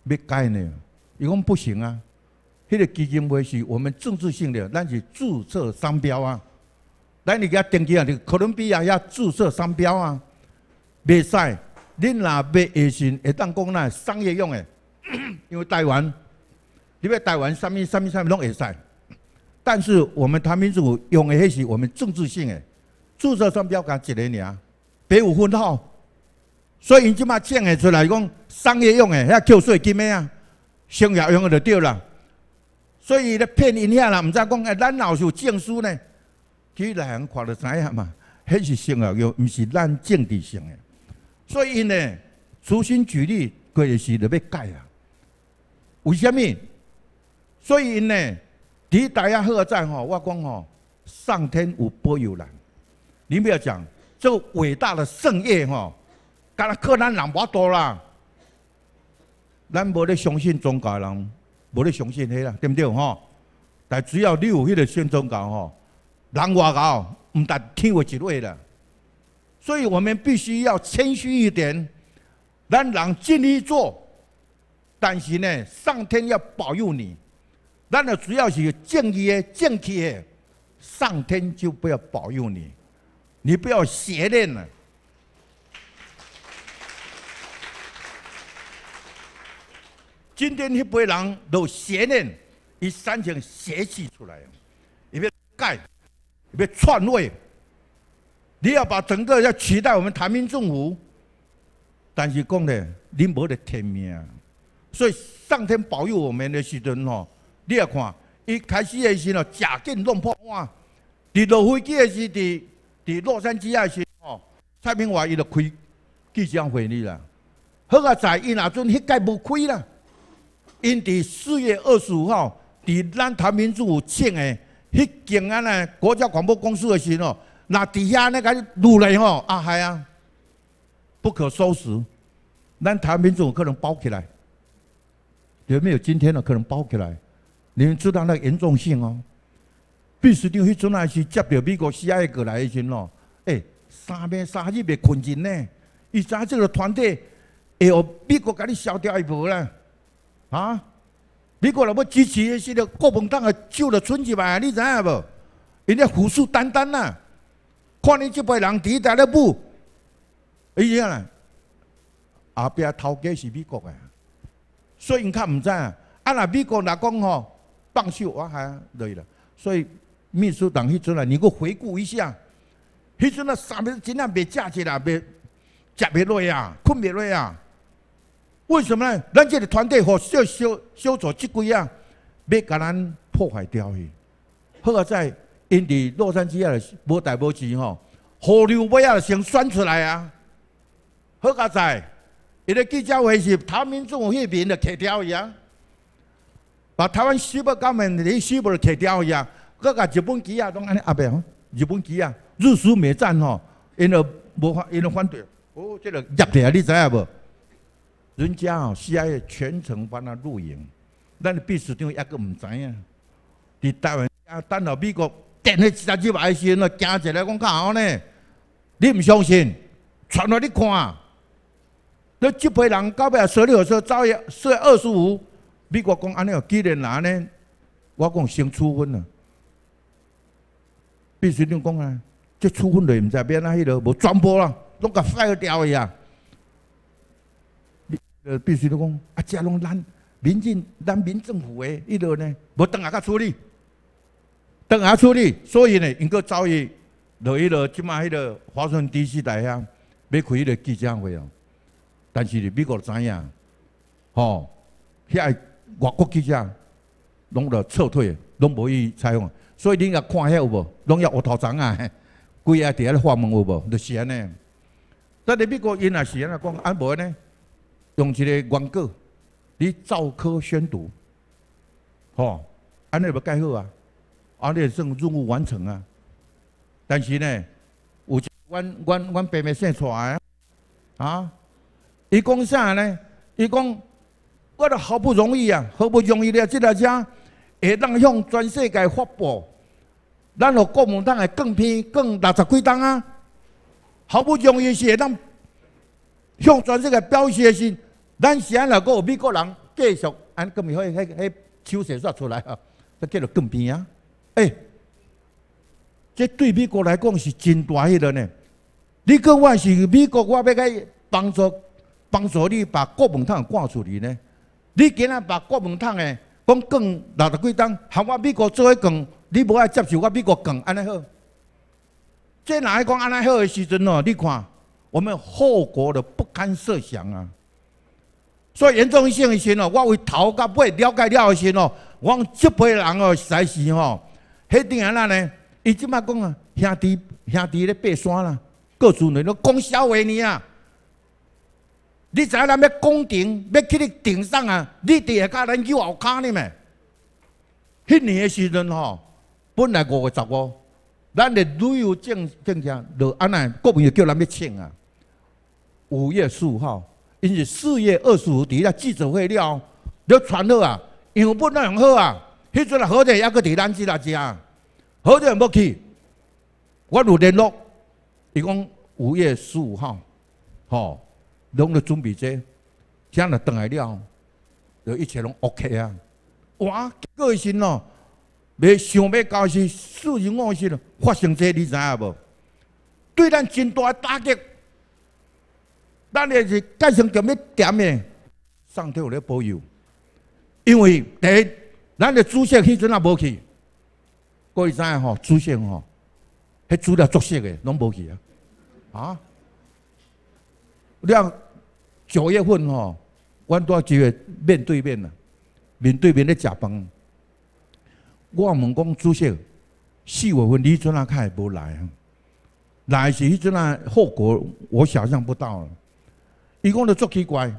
要改呢，伊讲不行啊，迄个基金会是我们政治性的，咱是注册商标啊。咱你去登记啊！你哥伦比亚遐注册商标啊，袂使。恁若买下信会当讲那商业用诶，因为台湾，你要台湾三米三米三米拢会使。但是我们台民主用诶迄是，我们政治性诶注册商标，干一个尔，别有分号。所以伊即卖整诶出来讲商业用诶，遐扣税金咩啊？商业用诶就对啦。所以咧骗因遐啦，毋知讲诶，咱老是有证书呢。内人看就知影嘛，迄是性啊，又毋是咱政治性诶。所以因呢，初心例，离佫是着要改啊。为虾米？所以因呢，伫大家喝战吼，我讲吼，上天有保佑人。你不要讲，个伟大的圣业吼，敢若靠咱人无多啦。咱无咧相信宗教人，无咧相信迄啦，对毋对吼？但只要你有迄个信宗教吼。人话讲，唔得天我一位了，所以我们必须要谦虚一点，让人尽力做。但是呢，上天要保佑你，咱啊主要是要正的、正气的，上天就不要保佑你，你不要邪念了。今天那辈人都邪念，一三生邪气出来，伊要盖。别篡位！你要把整个要取代我们台民政府，但是讲的你没得天命，所以上天保佑我们的时阵吼，你也看一开始的时候假劲弄破案，伫落飞机的时伫在洛杉矶的时候，蔡明华伊就开记者会你啦，好个在伊那阵迄届无开啦，因在四月二十五号在咱台民政府请的。去建安呢？国家广播公司的时候，那底下那个路来吼，啊，系啊，不可收拾。那台湾民主可能包起来，有没有？今天呢，可能包起来。你们知道那严重性哦？必须得去总来去接着美国 c i 过来的钱咯。哎，三边三日被困进呢，伊早这个团队，哎哟，美国给你消掉一部了，啊？美国若要支持迄个国民党啊，救了村子嘛，你知影无？人家虎视眈眈呐，看你这辈人伫抵咧得伊遐啦，后边头家是美国的，以因较唔知啊，啊那美国若讲吼，放手我嗨对了。所以秘书长迄阵啊，你给我回顾一下，迄阵啊，三面尽量别食起啦，别食未落啊，困未落啊。为什么呢？咱这个团队和修修修做机几啊，要把咱破坏掉去。好在因伫洛杉矶啊，无代无钱吼，河流尾啊先选出来啊。好在伊个记者会是唐明忠迄边的提掉伊啊，把台湾西部革命的西部提掉伊啊。搁个日本机啊，拢安尼阿伯，日本机啊，日苏美战吼，因都无法，因都反对，哦，即个入起啊，你知影无？人家哦，C I 全程帮他录影，那你秘书长一个唔知啊？你台湾啊，等到美国点起几大支卫星了，惊起来讲较好呢？你唔相信？传来你看，你这批人到尾啊，说来说说，早一说二十五，美国讲安尼有几年来呢？我讲先处分啊！必须长讲啊，这处分就唔知变啊，迄落无传播啦，弄个坏掉去啊！呃，必须都讲，啊，遮拢咱民进，咱民政府诶，迄落呢，无当下甲处理，当下处理，所以呢，因个遭遇落迄落，即卖迄落华盛顿电大厦要开迄落记者会啊。但是美国知影，吼，遐外国记者拢着撤退，拢无去采访。所以你若看遐有无，拢要乌头长啊，规下遐咧发问有无？是安尼。但伫美国因是安尼讲，安无呢？用一个原告，你照科宣读，吼，安尼要盖好啊，安尼算任务完成啊。但是呢，有只，阮阮我爸边先出来啊，伊讲啥呢？伊讲，我都好不容易啊，好不容易了，这条车会当向全世界发布，咱让国民党嘅更偏更六十几吨啊，好不容易是会当向全世界表示的是。咱时阵那个美国人继续按个咪迄迄迄手势煞出来啊，才叫做更兵啊！诶，这对美国来讲是真大迄个呢。你讲我是美国，我要该帮助帮助你把国门摊赶出去呢？你今仔把国门摊诶，讲更六十几吨，喊我美国做一更，你无爱接受我美国更安尼好？这哪一讲安尼好诶时阵哦？你看，我们后果的不堪设想啊！所以严重性的时候，哦，我为头甲尾了解了的时候，哦，我讲这批人哦，才死吼！迄阵安那呢？伊即马讲啊，兄弟兄弟咧爬山啦，告诉你，侬讲笑话呢啊！你知影咱要攻顶，要去你顶上啊？你伫下骹咱去后骹呢咩？迄年的时阵吼，本来五月十五，咱的旅游政政策，就安那国民就叫咱要请啊，五月十五号。因是四月二十五日的记者会了，都传了啊，因为本很好啊。迄阵啊，何总也去台湾去啦，加，好总也冇去。我有联络，伊讲五月十五号，吼，拢在准备者，今若等来了，就一切拢 OK 啊。我个性咯，咪想要到是四十五些发生这，你知影无？对咱真大打击。咱也是，加上点物点的，上天有咧保佑。因为第，一，咱的主席迄阵也无去，各位知影吼，主席吼，迄主要作穑诶拢无去啊，啊？你九月份吼，阮拄仔就面对面呐，面对面咧食饭。我问讲主席，四月份你，阵啊，较会无来？啊？来是，迄阵啊，后果我想象不到了。伊讲得足奇怪，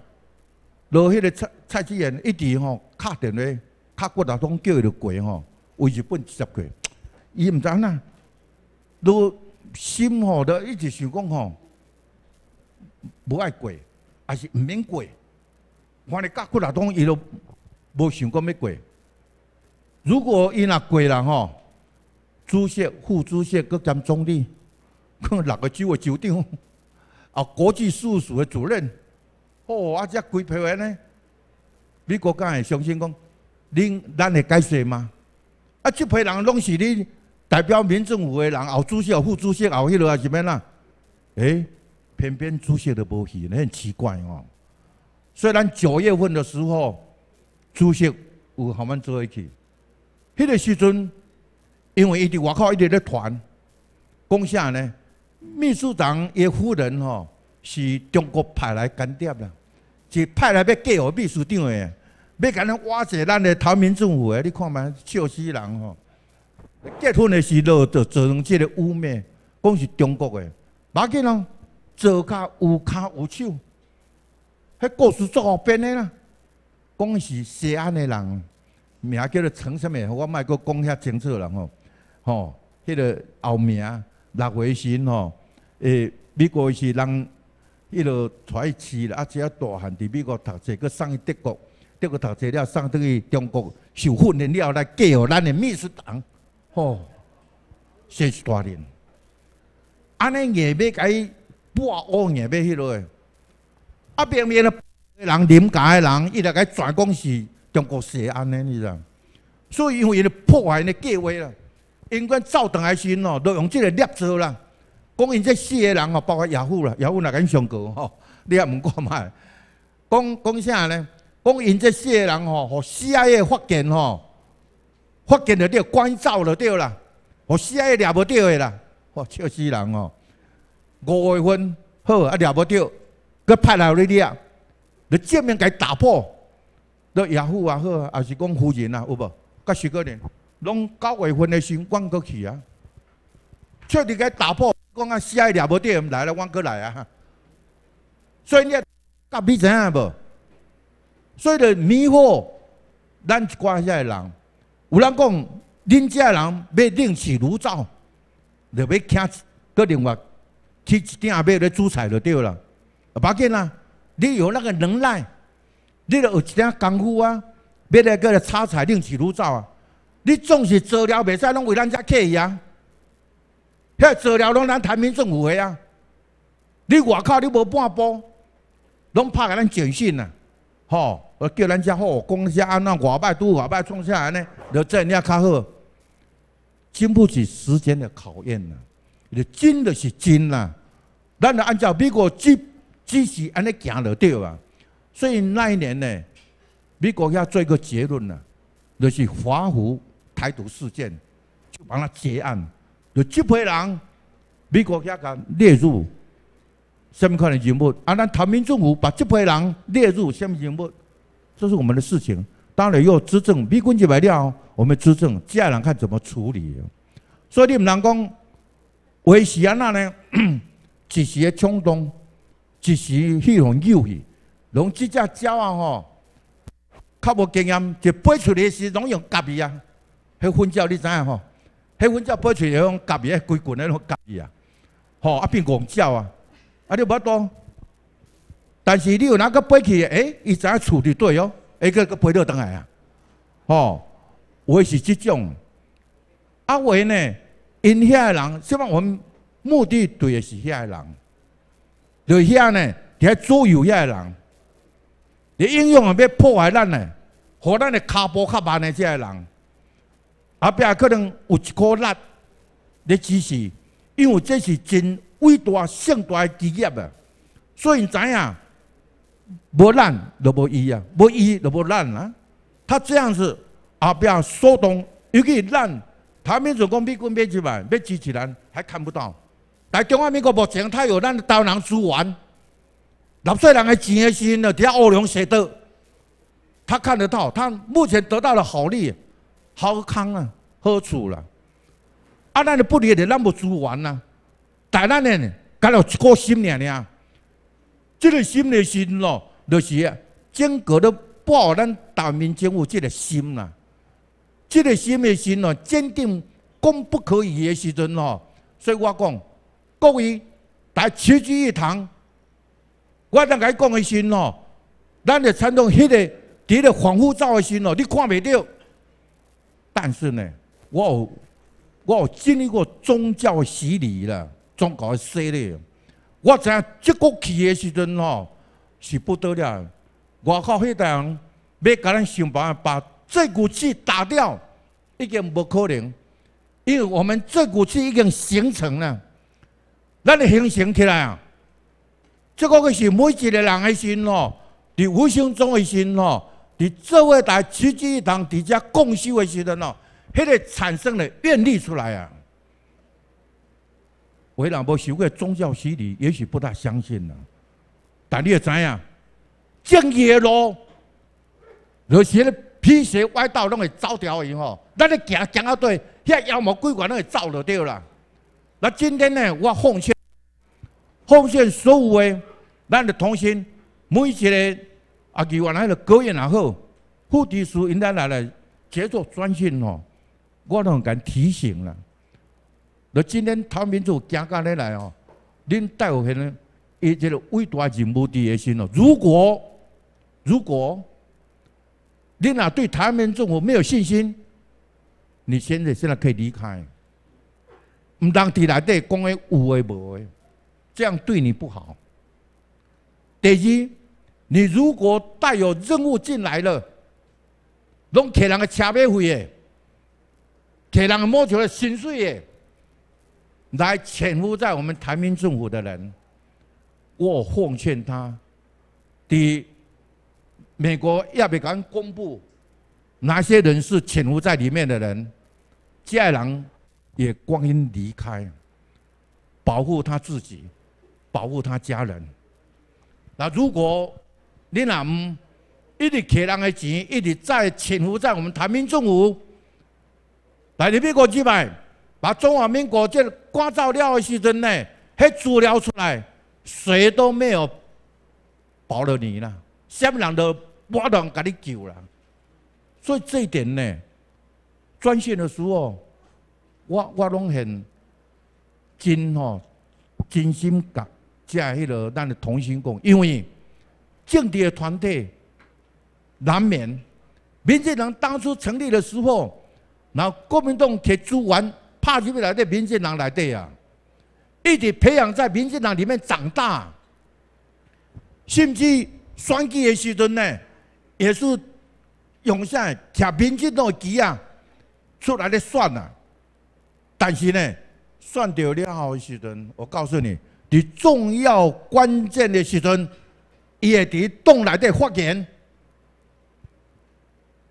落迄个蔡蔡志远一直吼，敲电话，敲骨头东叫伊着过吼，为日本直接过。伊毋知呐，都心吼得一直想讲吼，无爱过，还是毋免过。反正卡骨头东伊都无想讲要过。如果伊若过了吼，主协副主协各占中立，六个州个州长。啊，国际事务的主任，哦，啊，这规批人呢？美国敢会相信讲，恁咱会改释吗？啊，这批人拢是你代表民政府的人，后主席、副主席，后迄落啊，是咩啦？哎，偏偏主席都无去，很奇怪哦。虽然九月份的时候，主席有和我们坐一起，迄个时阵，因为伊伫外口一直的团，讲啥呢？秘书长叶夫人吼是中国派来干爹啦，是派来要嫁我秘书长的，要甲咱瓦解咱的台民政府的，你看嘛笑死人吼！结婚的时候就造成即个污蔑，讲是中国的，马紧龙做脚有骹有手，迄故事做好编诶啦，讲是西安诶人，名叫做陈什么，我卖阁讲遐清楚啦吼，吼迄个后名六月新吼。诶，美国是人，迄落带去饲啦，啊！只大汉伫美国读册，佮送去德国，德国读册了，送倒去中国受训练，了后来嫁互咱的秘书长，吼，实是大人。安尼硬要伊不乌硬要迄落诶。啊，表面咧人廉界诶人，伊甲伊全讲是中国式安尼呢啦。所以因为伊破坏呢计划啦，因管倒来，诶心哦，都用即个捏车啦。讲因这四个人哦，包括野虎啦，野虎也敢上告哦，你也毋看嘛？讲讲啥呢？讲因这四个人哦，互社的发现哦，发现着着关照着着啦，互社会抓无着的啦，我笑死人哦！五月份好啊，抓无着，佮派来你哋啊，你正面给打破，都野虎也好，也是讲夫人啊有无？佮几个人，拢九月份的时关佫去啊，彻底给打破。讲啊，死爱两无着，毋来了，阮过来啊。所以你甲你知影无，所以就迷惑咱一挂下人。有人讲，恁遮人要另起炉灶，就要请个另外去一点啊，要来煮菜就对了。别紧啦，你有那个能耐，你有一点功夫啊，要来个炒菜另起炉灶啊。你总是做了，袂使拢为咱遮客气啊。遐资了拢咱台民政府的啊，你外口你无半步，拢拍给咱简讯啊，吼，叫咱家好公司安那外卖都外卖创下来呢，就这样啊较好，经不起时间的考验呐，你真的是真啊，咱就按照美国机机器安尼行落对啊，所以那一年呢，美国遐做一个结论呐，就是华府台独事件就把它结案。就这批人，美国遐敢列入什么 k i 的人物？啊，咱台民政府把这批人列入什么人物？这是我们的事情，当然要执政，美军入来了，我们执政，接下来看怎么处理。所以你毋能讲，为时安那呢 一时的冲动，一时喜欢游去，拢即只鸟啊吼，较无经验，就飞出来时拢用夹鼻啊，迄混淆你知影吼？迄阮遮保存迄种伊鱼，规群迄种甲伊啊，吼啊变戆鸟啊，啊你无多。但是你有哪个背去？诶，伊知影厝伫对哦，哎个个背倒倒来啊，吼、有诶是即种。啊，有诶呢，因遐个人，希望我们目的对的是遐个人，就遐呢，伫遐左右遐个人，你应用要破坏咱呢，互咱的骹步较慢的遮个人。后壁可能有一颗蜡来支持，因为这是真伟大、盛大诶基业啊！所以你知影，无烂，就不医啊，无医就不蜡啊。他这样子后壁疏动，尤其以让台湾民讲变滚变起来，变机器人还看不到。但中华民国目前他有咱刀郎资源，纳税人诶钱嘅钱呢？伫下欧龙写的，他看得到，他目前得到了好利。好康啊，好处啦，啊，咱不离的咱无做完啦，但咱呢，噶要个心尔尔，这个心的心咯，就是啊，整个都保咱大明政府这个心啦，这个心的心咯，坚定功不可以的时阵咯，所以我讲各位，来齐聚一堂，我大概讲的心咯，咱就参同迄个伫咧防护罩的心哦，你看袂到。但是呢，我有我有经历过宗教洗礼了，中国洗礼，我知影这股气的时阵吼是不得了。我靠，迄代人要甲咱想办法把这股气打掉，已经不可能，因为我们这股气已经形成了，咱就形成起来啊。这个是每一个人的心哦，伫无形中的心哦。你做位在齐聚一堂底下共修为时的哦，迄个产生的愿力出来啊！为哪无受过宗教洗礼，也许不大相信呢。但你也知影，正业路，是些披邪歪道拢会走掉去吼。咱咧行行啊底，遐妖魔鬼怪拢会走落掉啦。那今天呢，我奉献奉献所有诶，咱的同心，每一个。阿记原来的个高言也好，副题书应该来来节奏专心哦，我同敢提醒啦。那今天台湾民主今个来来哦，恁带回去呢，伊就是为达一目的而心哦。如果如果恁哪对台湾民主我没有信心，你现在现在可以离开，唔当起来对讲安有为无为，这样对你不好。第二。你如果带有任务进来了，拢客人个车马费诶，客人摸出来薪水诶，来潜伏在我们台民政府的人，我奉劝他：第一，美国要美敢公布哪些人是潜伏在里面的人，家人也光阴离开，保护他自己，保护他家人。那如果你若毋一直欠人的钱，一直再潜伏在我们台民政府，来，你俾国几摆，把中华民国即赶走了的时阵呢，迄资料出来，谁都没有保了你啦，全部人都我拢甲你救啦。所以这一点呢，专线的时候，我我拢很真吼，真心甲遮迄罗，咱同心共，因为。政治的团体难免，民进党当初成立的时候，那国民党铁猪丸怕起来的，民进党来的呀，一直培养在民进党里面长大，甚至选举的时阵呢，也是用上吃民进党旗啊，出来的算啊，但是呢，算掉了良好的时阵，我告诉你，你重要关键的时阵。伊会伫洞内底发言，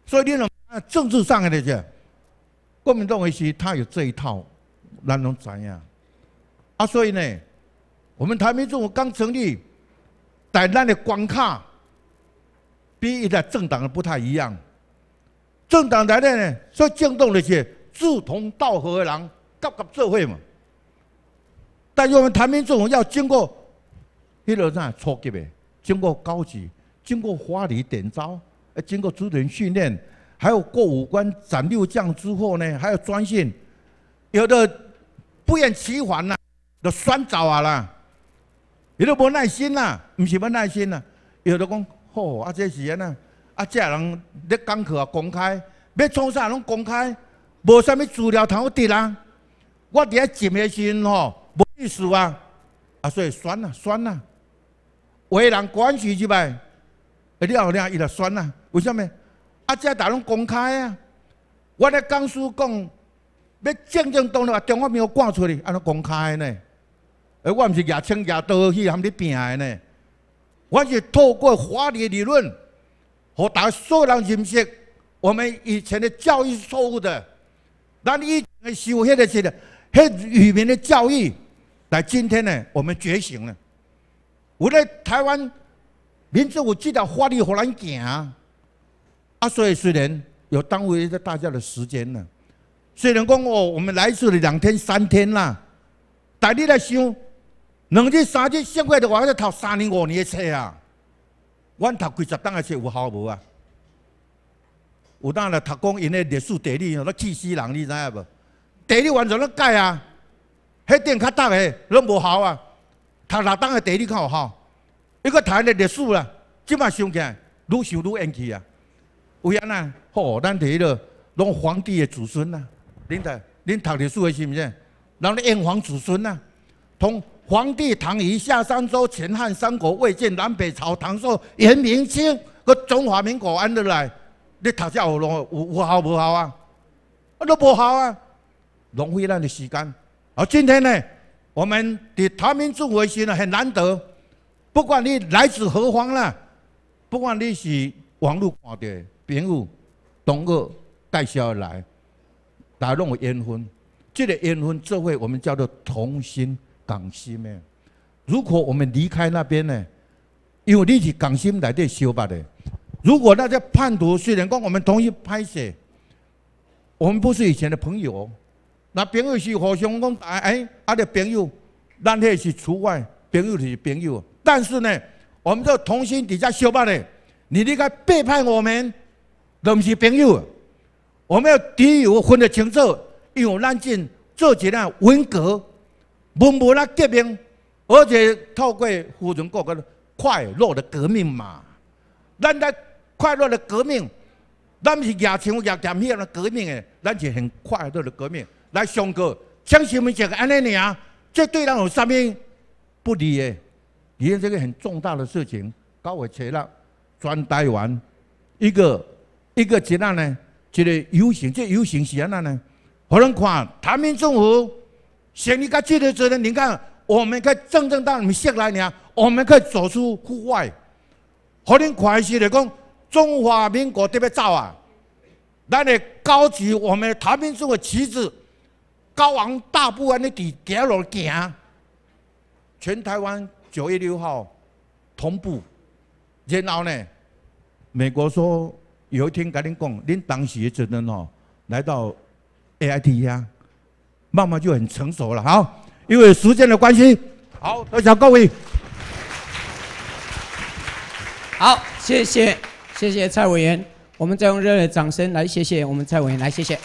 所以你啊，政治上的咧，是国民党伊是，他有这一套，咱拢知影。啊，所以呢，我们台民政府刚成立，在咱的关卡，比伊个政党的不太一样。政党来的呢，所以政党咧是志同道合的人，各合社会嘛。但是我们台民政府要经过迄落啥初级的，经过高级，经过花里点招，呃，经过组队训练，还有过五关斩六将之后呢，还有专线，有的不厌其烦呐，就酸早啊啦，有的无耐心啦，唔是无耐心啦，有的讲，吼，啊这是呐，啊这人咧讲课公开，要创啥拢公开，无啥物资料头要啦，我伫遐静个心吼，无意思啊，啊所以删啦删啦。为人关系之外，你后了伊就选啦。为什么？啊，这大拢公开啊！我咧江苏讲，要正正当当把中华人民挂出来，安怎公开呢？而我毋是亚枪亚刀去含你拼个呢？我是透过华的理论和大家有人认识我们以前的教育是错误的。那你以前是受那些的、那些愚民的教育，来今天呢，我们觉醒了。我在台湾，民族有这条法律胡咱叫啊！啊，所以虽然有耽误个大家的时间呢。虽然讲哦，我们来住了两天三天啦，但你来想，两日三日，现在的话，要读三年五年册啊！我读几十档的书有好无啊？有当来读讲因的历史地理那气死人，你知影无？地理完全乱改啊！迄点较搭的，拢无好啊！读六党的地理课唔好，伊个台的历史啦，即马想起来，愈想愈厌气啊！为安那？哦，咱一个拢皇帝的子孙呐，恁导，您读历史的是毋是？人咧炎黄子孙呐，同皇帝唐虞夏商周、秦汉三国魏晋南北朝、唐宋元明清，搁中华民国安落来，你读有学，有有好无好啊？啊，都无好啊，浪费咱嘅时间。啊，今天呢？我们的台民做维新呢很难得。不管你来自何方啦，不管你是网络挂的、平路、东欧、代销来，来弄缘分。这个缘分，这会我们叫做同心港心妹。如果我们离开那边呢，因为你是港心来的修法的。如果那些叛徒、虽然讲我们同意拍摄，我们不是以前的朋友。那朋友是互相讲，哎，阿个朋友，咱迄是除外，朋友是朋友。但是呢，我们这同心底下相捌的，你哩个背叛我们，都毋是朋友。我们要敌友分得清楚，因为咱进做一场文革、文无那革命，而且透过互相国个快乐的革命嘛。咱在快乐的革命，咱毋是亚像亚点样个革命诶，咱是很快乐的革命。来上课，信我们讲个安尼尔，这对咱有啥物？不利诶！因为这个很重大的事情，搞个灾了，专台湾一个一个灾难呢，一个游行，这游行是安那呢？可能看台民政府承你个记体责任，你看我们可以真正当你们下来尔，我们可以走出户外，可能快是来讲中华民国特别早啊！的高级我们台民政府旗帜。高昂大步安尼伫脚路行，全台湾九月六号同步。然后呢，美国说有一天甲恁讲，恁当时只能吼来到 A I T 呀，慢慢就很成熟了。好，因为时间的关系，好，多谢各位。好，谢谢谢谢蔡委员，我们再用热烈掌声来谢谢我们蔡委员，来谢谢。